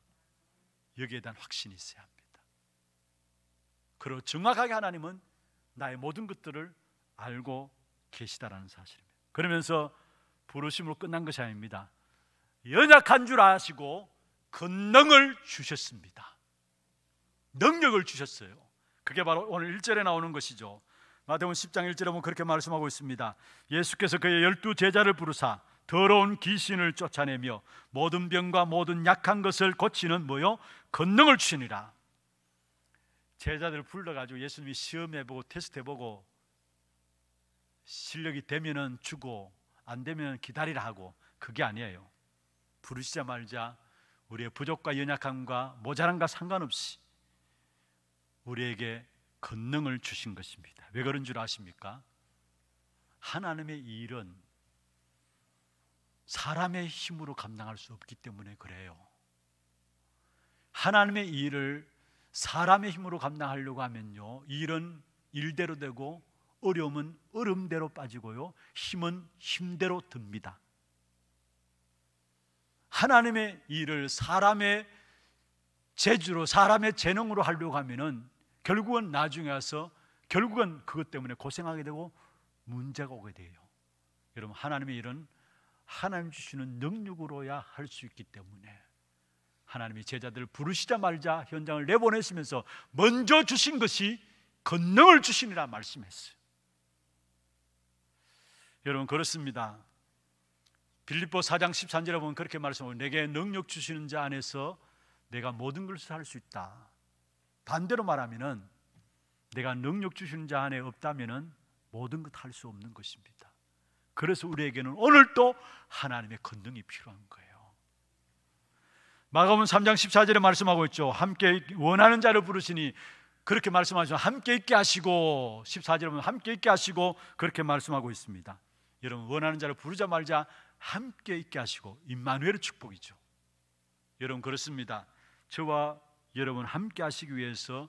S1: 여기에 대한 확신이 있어야 합니다. 그리고 정확하게 하나님은 나의 모든 것들을 알고 계시다라는 사실입니다. 그러면서 부르심으로 끝난 것이 아닙니다. 연약한 줄 아시고 근능을 주셨습니다. 능력을 주셨어요. 그게 바로 오늘 1절에 나오는 것이죠. 마태복음 10장 1절에 보면 그렇게 말씀하고 있습니다. 예수께서 그의 열두 제자를 부르사 더러운 귀신을 쫓아내며 모든 병과 모든 약한 것을 고치는 뭐요? 권능을 주시니라. 제자들을 불러가지고 예수님이 시험해보고 테스트해보고 실력이 되면은 주고 안 되면 기다리라 하고 그게 아니에요. 부르시자 말자 우리의 부족과 연약함과 모자람과 상관없이 우리에게 권능을 주신 것입니다. 왜 그런 줄 아십니까? 하나님의 일은 사람의 힘으로 감당할 수 없기 때문에 그래요. 하나님의 일을 사람의 힘으로 감당하려고 하면요. 일은 일대로 되고 어려움은 어름대로 빠지고요. 힘은 힘대로 듭니다. 하나님의 일을 사람의 재주로 사람의 재능으로 하려고 하면은 결국은 나중에 와서 결국은 그것 때문에 고생하게 되고 문제가 오게 돼요. 여러분 하나님의 일은 하나님 주시는 능력으로야 할 수 있기 때문에 하나님이 제자들을 부르시자 말자 현장을 내보내시면서 먼저 주신 것이 권능을 주시니라 말씀했어요. 여러분 그렇습니다. 빌립보 4장 13절에 보면 그렇게 말씀하고 내게 능력 주시는 자 안에서 내가 모든 것을 할 수 있다. 반대로 말하면은 내가 능력 주시는 자 안에 없다면은 모든 것 할 수 없는 것입니다. 그래서 우리에게는 오늘도 하나님의 건능이 필요한 거예요. 마가복음 3장 14절에 말씀하고 있죠. 함께 원하는 자를 부르시니 그렇게 말씀하죠. 함께 있게 하시고 14절에 보면 함께 있게 하시고 그렇게 말씀하고 있습니다. 여러분 원하는 자를 부르자 말자 함께 있게 하시고 임마누엘 축복이죠. 여러분 그렇습니다. 저와 여러분 함께 하시기 위해서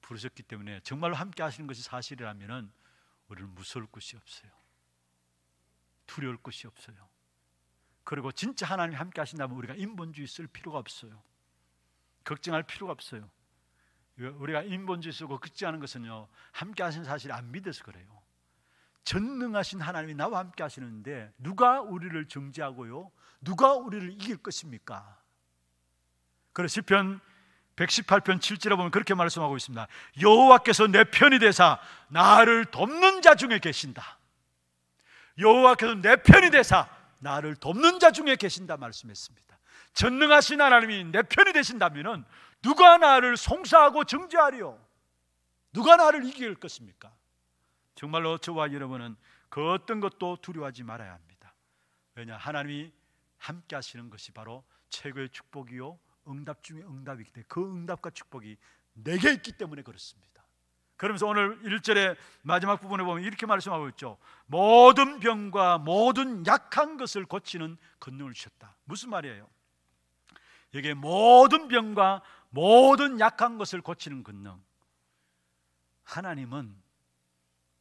S1: 부르셨기 때문에 정말로 함께 하시는 것이 사실이라면은 우리는 무서울 것이 없어요. 두려울 것이 없어요. 그리고 진짜 하나님이 함께 하신다면 우리가 인본주의 쓸 필요가 없어요. 걱정할 필요가 없어요. 우리가 인본주의 쓰고 걱정하는 것은요, 함께 하신 사실을 안 믿어서 그래요. 전능하신 하나님이 나와 함께 하시는데 누가 우리를 정죄하고요? 누가 우리를 이길 것입니까? 그래서 시편 118편 7절에 보면 그렇게 말씀하고 있습니다. 여호와께서 내 편이 되사 나를 돕는 자 중에 계신다. 여호와께서 내 편이 되사 나를 돕는 자 중에 계신다 말씀했습니다. 전능하신 하나님이 내 편이 되신다면은 누가 나를 송사하고 정죄하리요? 누가 나를 이길 것입니까? 정말로 저와 여러분은 그 어떤 것도 두려워하지 말아야 합니다. 왜냐 하나님이 함께 하시는 것이 바로 최고의 축복이요 응답 중에 응답이기 때문에 그 응답과 축복이 내게 있기 때문에 그렇습니다. 그러면서 오늘 1절의 마지막 부분에 보면 이렇게 말씀하고 있죠. 모든 병과 모든 약한 것을 고치는 권능을 주셨다. 무슨 말이에요? 여기 모든 병과 모든 약한 것을 고치는 권능. 하나님은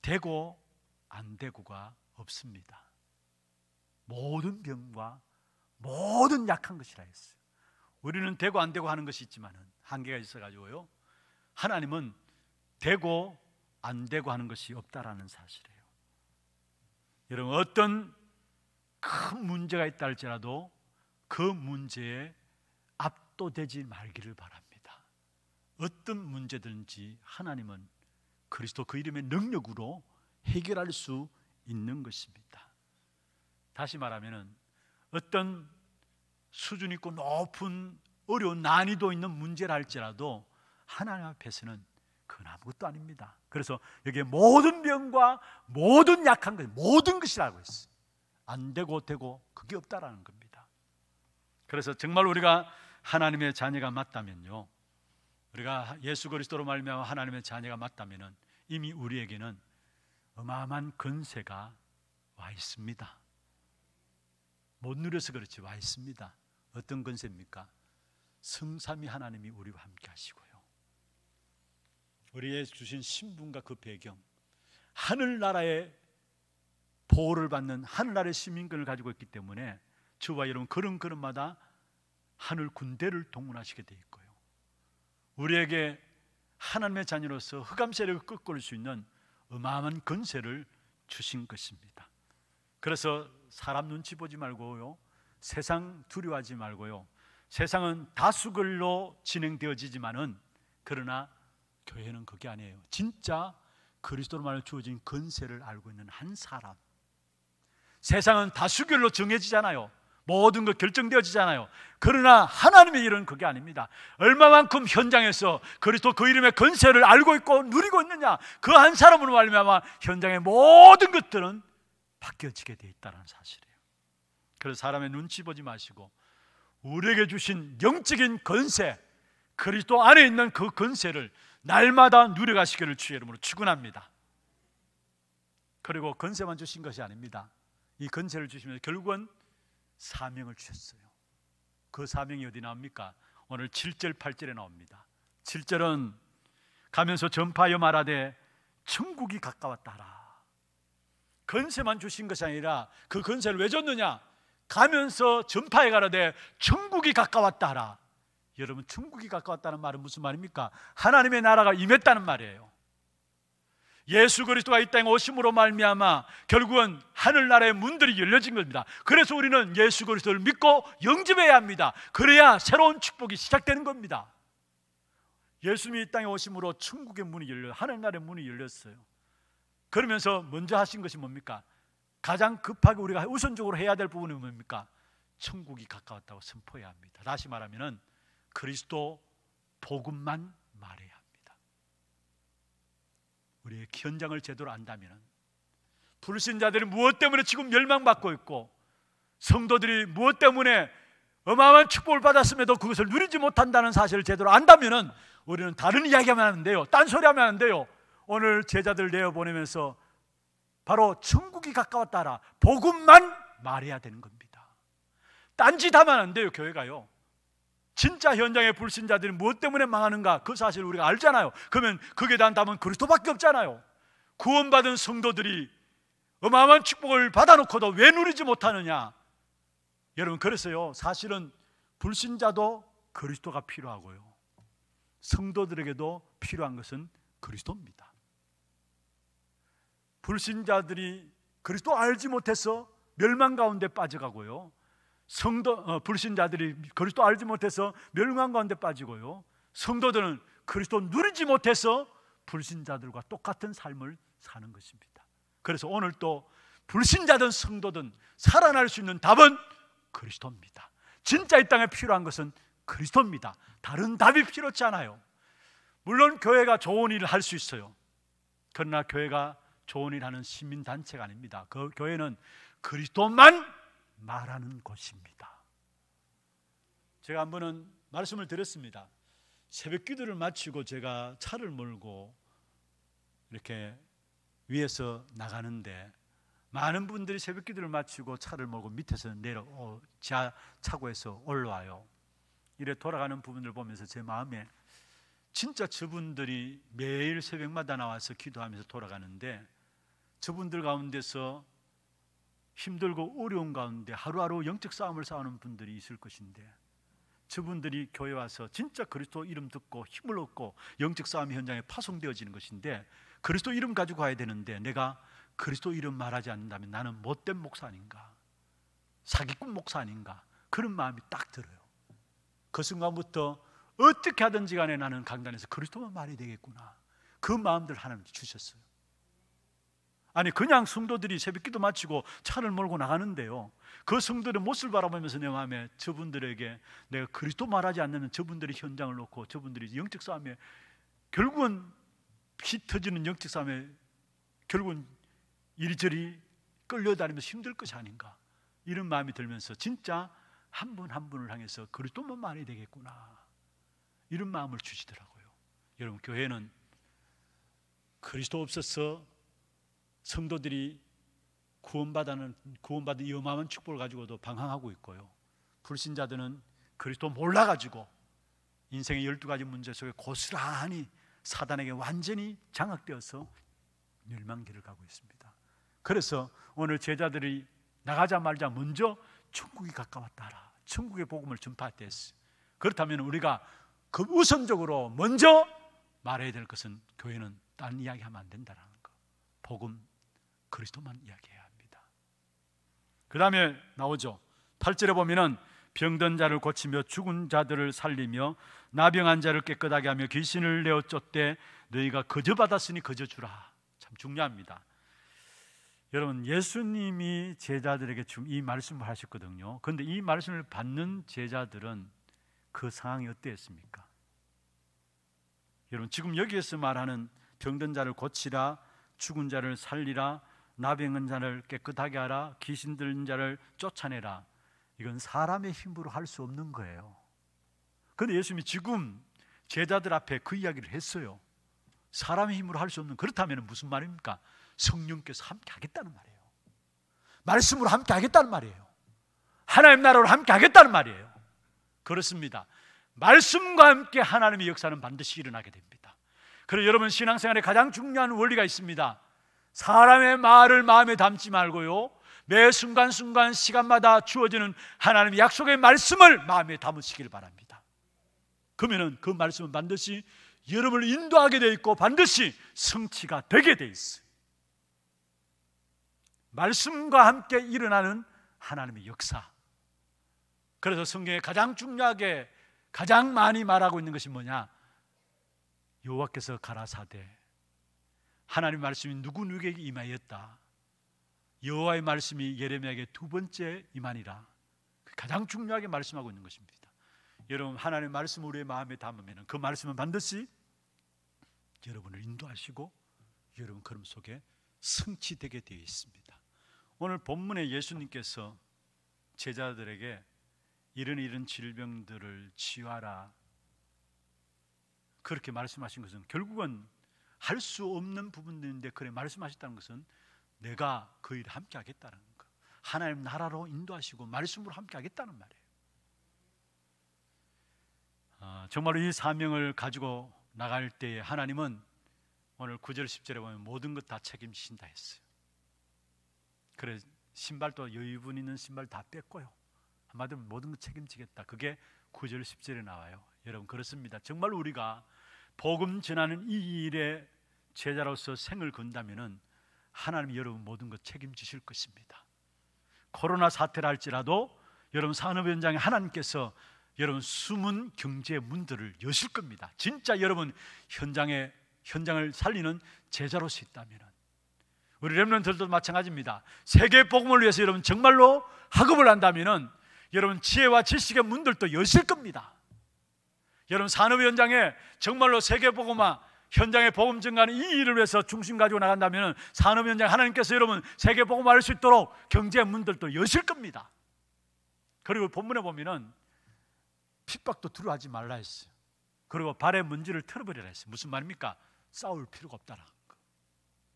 S1: 되고 안 되고가 없습니다. 모든 병과 모든 약한 것이라 했어요. 우리는 되고 안 되고 하는 것이 있지만은 한계가 있어가지고요. 하나님은 되고 안 되고 하는 것이 없다라는 사실이에요. 여러분 어떤 큰 문제가 있다 할지라도 그 문제에 압도되지 말기를 바랍니다. 어떤 문제든지 하나님은 그리스도 그 이름의 능력으로 해결할 수 있는 것입니다. 다시 말하면 어떤 수준 있고 높은 어려운 난이도 있는 문제랄지라도 하나님 앞에서는 그건 아무것도 아닙니다. 그래서 여기에 모든 병과 모든 약한 것, 모든 것이라고 했어요. 안 되고 되고 그게 없다라는 겁니다. 그래서 정말 우리가 하나님의 자녀가 맞다면요. 우리가 예수 그리스도로 말미암아 하나님의 자녀가 맞다면은 이미 우리에게는 어마어마한 근세가 와 있습니다. 못 누려서 그렇지 와 있습니다. 어떤 건세입니까 성삼위 하나님이 우리와 함께 하시고요. 우리의 주신 신분과 그 배경, 하늘나라의 보호를 받는 하늘나라의 시민권을 가지고 있기 때문에 저와 여러분 그런 그런마다 하늘 군대를 동원하시게 되어 있고요. 우리에게 하나님의 자녀로서 흑암 세력을 꺾을 수 있는 어마어마한 권세를 주신 것입니다. 그래서 사람 눈치 보지 말고요. 세상 두려워하지 말고요. 세상은 다수결로 진행되어지지만은 그러나 교회는 그게 아니에요. 진짜 그리스도로 말로 주어진 근세를 알고 있는 한 사람. 세상은 다수결로 정해지잖아요. 모든 것 결정되어지잖아요. 그러나 하나님의 일은 그게 아닙니다. 얼마만큼 현장에서 그리스도 그 이름의 근세를 알고 있고 누리고 있느냐. 그 한 사람으로 말미암아 현장의 모든 것들은 바뀌어지게 돼 있다는 사실이에요. 그래 사람의 눈치 보지 마시고 우리에게 주신 영적인 건세 그리스도 안에 있는 그 건세를 날마다 누려가시기를 주의 이름으로 축원합니다. 그리고 건세만 주신 것이 아닙니다. 이 건세를 주시면서 결국은 사명을 주셨어요. 그 사명이 어디 나옵니까? 오늘 7절 8절에 나옵니다. 7절은 가면서 전파여 말하되 천국이 가까웠다라. 건세만 주신 것이 아니라 그 건세를 왜 줬느냐? 가면서 전파해 가라되 천국이 가까웠다 하라. 여러분 천국이 가까웠다는 말은 무슨 말입니까? 하나님의 나라가 임했다는 말이에요. 예수 그리스도가 이 땅에 오심으로 말미암아 결국은 하늘 나라의 문들이 열려진 겁니다. 그래서 우리는 예수 그리스도를 믿고 영접해야 합니다. 그래야 새로운 축복이 시작되는 겁니다. 예수님이 이 땅에 오심으로 천국의 문이 열려 하늘 나라의 문이 열렸어요. 그러면서 먼저 하신 것이 뭡니까? 가장 급하게 우리가 우선적으로 해야 될 부분이 뭡니까? 천국이 가까웠다고 선포해야 합니다. 다시 말하면은 그리스도 복음만 말해야 합니다. 우리의 현장을 제대로 안다면 불신자들이 무엇 때문에 지금 멸망받고 있고 성도들이 무엇 때문에 어마어마한 축복을 받았음에도 그것을 누리지 못한다는 사실을 제대로 안다면은 우리는 다른 이야기하면 안 돼요. 딴소리 하면 안 돼요. 오늘 제자들 내어 보내면서 바로 천국이 가까웠다라 복음만 말해야 되는 겁니다. 딴짓하면 안 돼요 교회가요. 진짜 현장의 불신자들이 무엇 때문에 망하는가 그 사실 우리가 알잖아요. 그러면 그게 대 답은 그리스도밖에 없잖아요. 구원받은 성도들이 어마어마한 축복을 받아놓고도 왜 누리지 못하느냐? 여러분 그래서요 사실은 불신자도 그리스도가 필요하고요 성도들에게도 필요한 것은 그리스도입니다. 불신자들이 그리스도 알지 못해서 멸망 가운데 빠져가고요. 성도 어, 불신자들이 그리스도 알지 못해서 멸망 가운데 빠지고요. 성도들은 그리스도 누리지 못해서 불신자들과 똑같은 삶을 사는 것입니다. 그래서 오늘 또 불신자든 성도든 살아날 수 있는 답은 그리스도입니다. 진짜 이 땅에 필요한 것은 그리스도입니다. 다른 답이 필요치 않아요. 물론 교회가 좋은 일을 할 수 있어요. 그러나 교회가 좋은 일 하는 시민단체가 아닙니다. 그 교회는 그리스도만 말하는 곳입니다. 제가 한 번은 말씀을 드렸습니다. 새벽 기도를 마치고 제가 차를 몰고 이렇게 위에서 나가는데 많은 분들이 새벽 기도를 마치고 차를 몰고 밑에서 내려 어, 지하 차고에서 올라와요. 이래 돌아가는 부분을 보면서 제 마음에 진짜 저분들이 매일 새벽마다 나와서 기도하면서 돌아가는데 저분들 가운데서 힘들고 어려운 가운데 하루하루 영적 싸움을 싸우는 분들이 있을 것인데 저분들이 교회 와서 진짜 그리스도 이름 듣고 힘을 얻고 영적 싸움 현장에 파송되어지는 것인데 그리스도 이름 가지고 가야 되는데 내가 그리스도 이름 말하지 않는다면 나는 못된 목사 아닌가 사기꾼 목사 아닌가 그런 마음이 딱 들어요 그 순간부터 어떻게 하든지 간에 나는 강단에서 그리스도만 말이 되겠구나 그 마음들 하나님 주셨어요 아니 그냥 성도들이 새벽기도 마치고 차를 몰고 나가는데요. 그 성도들의 모습을 바라보면서 내 마음에 저분들에게 내가 그리스도 말하지 않는 저분들이 현장을 놓고 저분들이 영적 싸움에 결국은 피 터지는 영적 싸움에 결국은 이리저리 끌려다니면서 힘들 것이 아닌가 이런 마음이 들면서 진짜 한 분한 한 분을 향해서 그리스도만 말이 되겠구나 이런 마음을 주시더라고요. 여러분 교회는 그리스도 없어서 성도들이 구원받는 구원받은 이어마어한 축복을 가지고도 방황하고 있고요. 불신자들은 그리스도 몰라 가지고 인생의 열두 가지 문제 속에 고스란히 사단에게 완전히 장악되어서 멸망길을 가고 있습니다. 그래서 오늘 제자들이 나가자말자 먼저 천국이 가까웠다라. 천국의 복음을 전파했대 그렇다면 우리가 그 우선적으로 먼저 말해야 될 것은 교회는 딴 이야기하면 안 된다라는 거. 복음 그리스도만 이야기해야 합니다. 그 다음에 나오죠. 8절에 보면은 병든 자를 고치며 죽은 자들을 살리며 나병한 자를 깨끗하게 하며 귀신을 내어 쫓되 너희가 거저 받았으니 거저 주라. 참 중요합니다. 여러분 예수님이 제자들에게 지금 이 말씀을 하셨거든요. 그런데 이 말씀을 받는 제자들은 그 상황이 어땠습니까? 여러분 지금 여기에서 말하는 병든 자를 고치라 죽은 자를 살리라 나병은 자를 깨끗하게 하라 귀신 들린 자를 쫓아내라 이건 사람의 힘으로 할 수 없는 거예요 그런데 예수님이 지금 제자들 앞에 그 이야기를 했어요 사람의 힘으로 할 수 없는 그렇다면 무슨 말입니까? 성령께서 함께 하겠다는 말이에요 말씀으로 함께 하겠다는 말이에요 하나님 나라로 함께 하겠다는 말이에요 그렇습니다 말씀과 함께 하나님의 역사는 반드시 일어나게 됩니다 그래서 여러분 신앙생활에 가장 중요한 원리가 있습니다 사람의 말을 마음에 담지 말고요. 매 순간순간 시간마다 주어지는 하나님의 약속의 말씀을 마음에 담으시길 바랍니다. 그러면은 그 말씀은 반드시 여러분을 인도하게 되어 있고 반드시 성취가 되게 돼 있어요. 말씀과 함께 일어나는 하나님의 역사. 그래서 성경에 가장 중요하게 가장 많이 말하고 있는 것이 뭐냐? 여호와께서 가라사대 하나님 말씀이 누구누구에게 임하였다. 여호와의 말씀이 예레미야에게 두 번째 임하니라. 가장 중요하게 말씀하고 있는 것입니다. 여러분 하나님의 말씀 우리의 마음에 담으면 그 말씀은 반드시 여러분을 인도하시고 여러분 걸음 속에 성취되게 되어 있습니다. 오늘 본문에 예수님께서 제자들에게 이런 이런 질병들을 치유하라 그렇게 말씀하신 것은 결국은 할수 없는 부분들인데 그래 말씀하셨다는 것은 내가 그 일을 함께 하겠다는 거. 하나님 나라로 인도하시고 말씀으로 함께 하겠다는 말이에요. 아, 정말로 이 사명을 가지고 나갈 때 하나님은 오늘 9절 10절에 보면 모든 것 다 책임지신다 했어요. 그래 신발도 여유분 있는 신발 다 뺐고요. 한마디로 모든 것 책임지겠다. 그게 9절 10절에 나와요. 여러분 그렇습니다. 정말 우리가 복음 전하는 이 일에 제자로서 생을 건다면은 하나님 여러분 모든 것 책임지실 것입니다. 코로나 사태라 할지라도 여러분 산업 현장에 하나님께서 여러분 숨은 경제 문들을 여실 겁니다. 진짜 여러분 현장에 현장을 살리는 제자로서 있다면은 우리 렘런들도 마찬가지입니다. 세계 복음을 위해서 여러분 정말로 학업을 한다면은 여러분 지혜와 지식의 문들도 여실 겁니다. 여러분 산업 현장에 정말로 세계 복음화 현장의 복음 증가는 이 일을 위해서 중심 가지고 나간다면 산업 현장 하나님께서 여러분 세계 복음 할수 있도록 경제 문들도 여실 겁니다. 그리고 본문에 보면은 핍박도 두려워하지 말라 했어요. 그리고 발에 문지를 틀어버리라 했어요. 무슨 말입니까? 싸울 필요가 없다라는 거.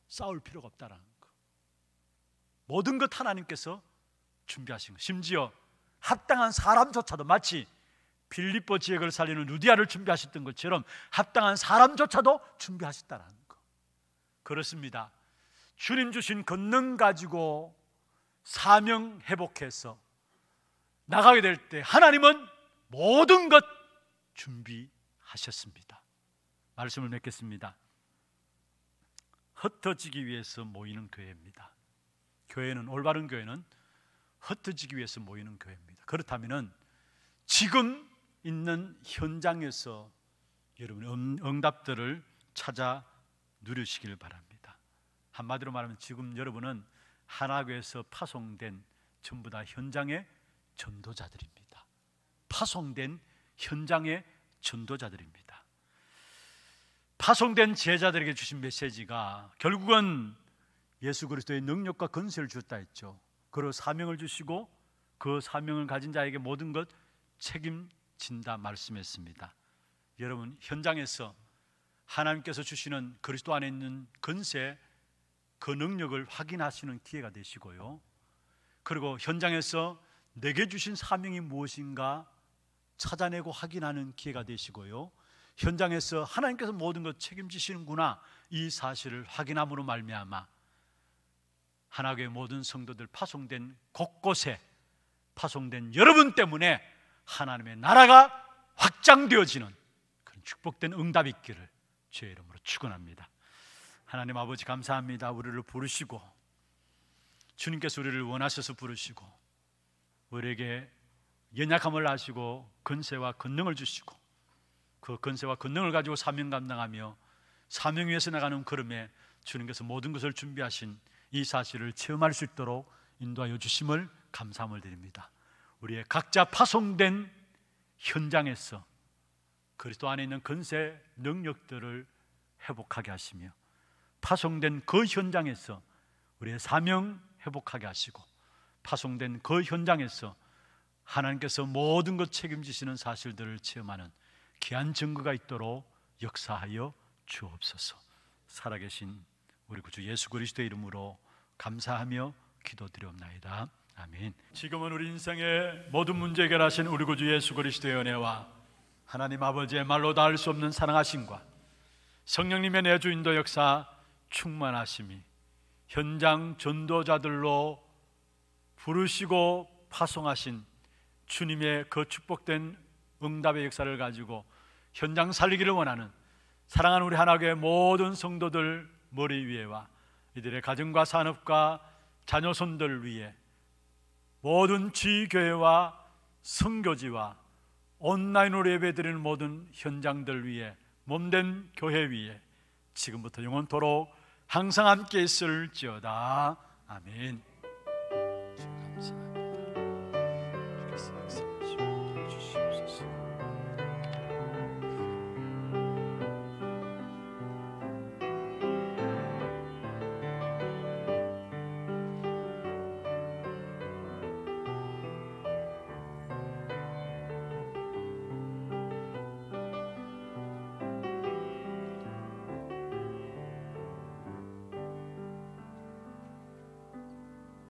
S1: 싸울 필요가 없다라는 거. 모든 것 하나님께서 준비하신 거. 심지어 합당한 사람조차도 마치 빌립보 지역을 살리는 루디아를 준비하셨던 것처럼 합당한 사람조차도 준비하셨다라는 거. 그렇습니다. 주님 주신 권능 가지고 사명 회복해서 나가게 될 때 하나님은 모든 것 준비하셨습니다. 말씀을 맺겠습니다. 흩어지기 위해서 모이는 교회입니다. 교회는 올바른 교회는 흩어지기 위해서 모이는 교회입니다. 그렇다면은 지금 있는 현장에서 여러분 의 음, 응답들을 찾아 누리시길 바랍니다. 한마디로 말하면 지금 여러분은 한학교에서 파송된 전부 다 현장의 전도자들입니다. 파송된 현장의 전도자들입니다. 파송된 제자들에게 주신 메시지가 결국은 예수 그리스도의 능력과 건세를 주었다 했죠. 그로 사명을 주시고 그 사명을 가진 자에게 모든 것 책임 진다 말씀했습니다. 여러분 현장에서 하나님께서 주시는 그리스도 안에 있는 근세 그 능력을 확인하시는 기회가 되시고요. 그리고 현장에서 내게 주신 사명이 무엇인가 찾아내고 확인하는 기회가 되시고요. 현장에서 하나님께서 모든 것 책임지시는구나 이 사실을 확인함으로 말미암아 하나교의 모든 성도들 파송된 곳곳에 파송된 여러분 때문에 하나님의 나라가 확장되어지는 그런 축복된 응답이 있기를 주의 이름으로 축원합니다. 하나님 아버지 감사합니다. 우리를 부르시고 주님께서 우리를 원하셔서 부르시고 우리에게 연약함을 아시고 근세와 권능을 주시고 그 근세와 권능을 가지고 사명 감당하며 사명 위에서 나가는 걸음에 주님께서 모든 것을 준비하신 이 사실을 체험할 수 있도록 인도하여 주심을 감사함을 드립니다. 우리의 각자 파송된 현장에서 그리스도 안에 있는 근세 능력들을 회복하게 하시며 파송된 그 현장에서 우리의 사명 회복하게 하시고 파송된 그 현장에서 하나님께서 모든 것 책임지시는 사실들을 체험하는 귀한 증거가 있도록 역사하여 주옵소서. 살아계신 우리 구주 예수 그리스도의 이름으로 감사하며 기도드리옵나이다. 아멘. 지금은 우리 인생의 모든 문제 해결하신 우리 구주 예수 그리스도의 은혜와 하나님 아버지의 말로 닿을 수 없는 사랑하심과 성령님의 내주 인도 역사 충만하심이 현장 전도자들로 부르시고 파송하신 주님의 그 축복된 응답의 역사를 가지고 현장 살리기를 원하는 사랑하는 우리 하나교의 모든 성도들 머리 위에와 이들의 가정과 산업과 자녀손들 위에 모든 지교회와 성교지와 온라인으로 예배드리는 모든 현장들 위해 몸된 교회 위에 지금부터 영원토록 항상 함께 있을지어다 아멘.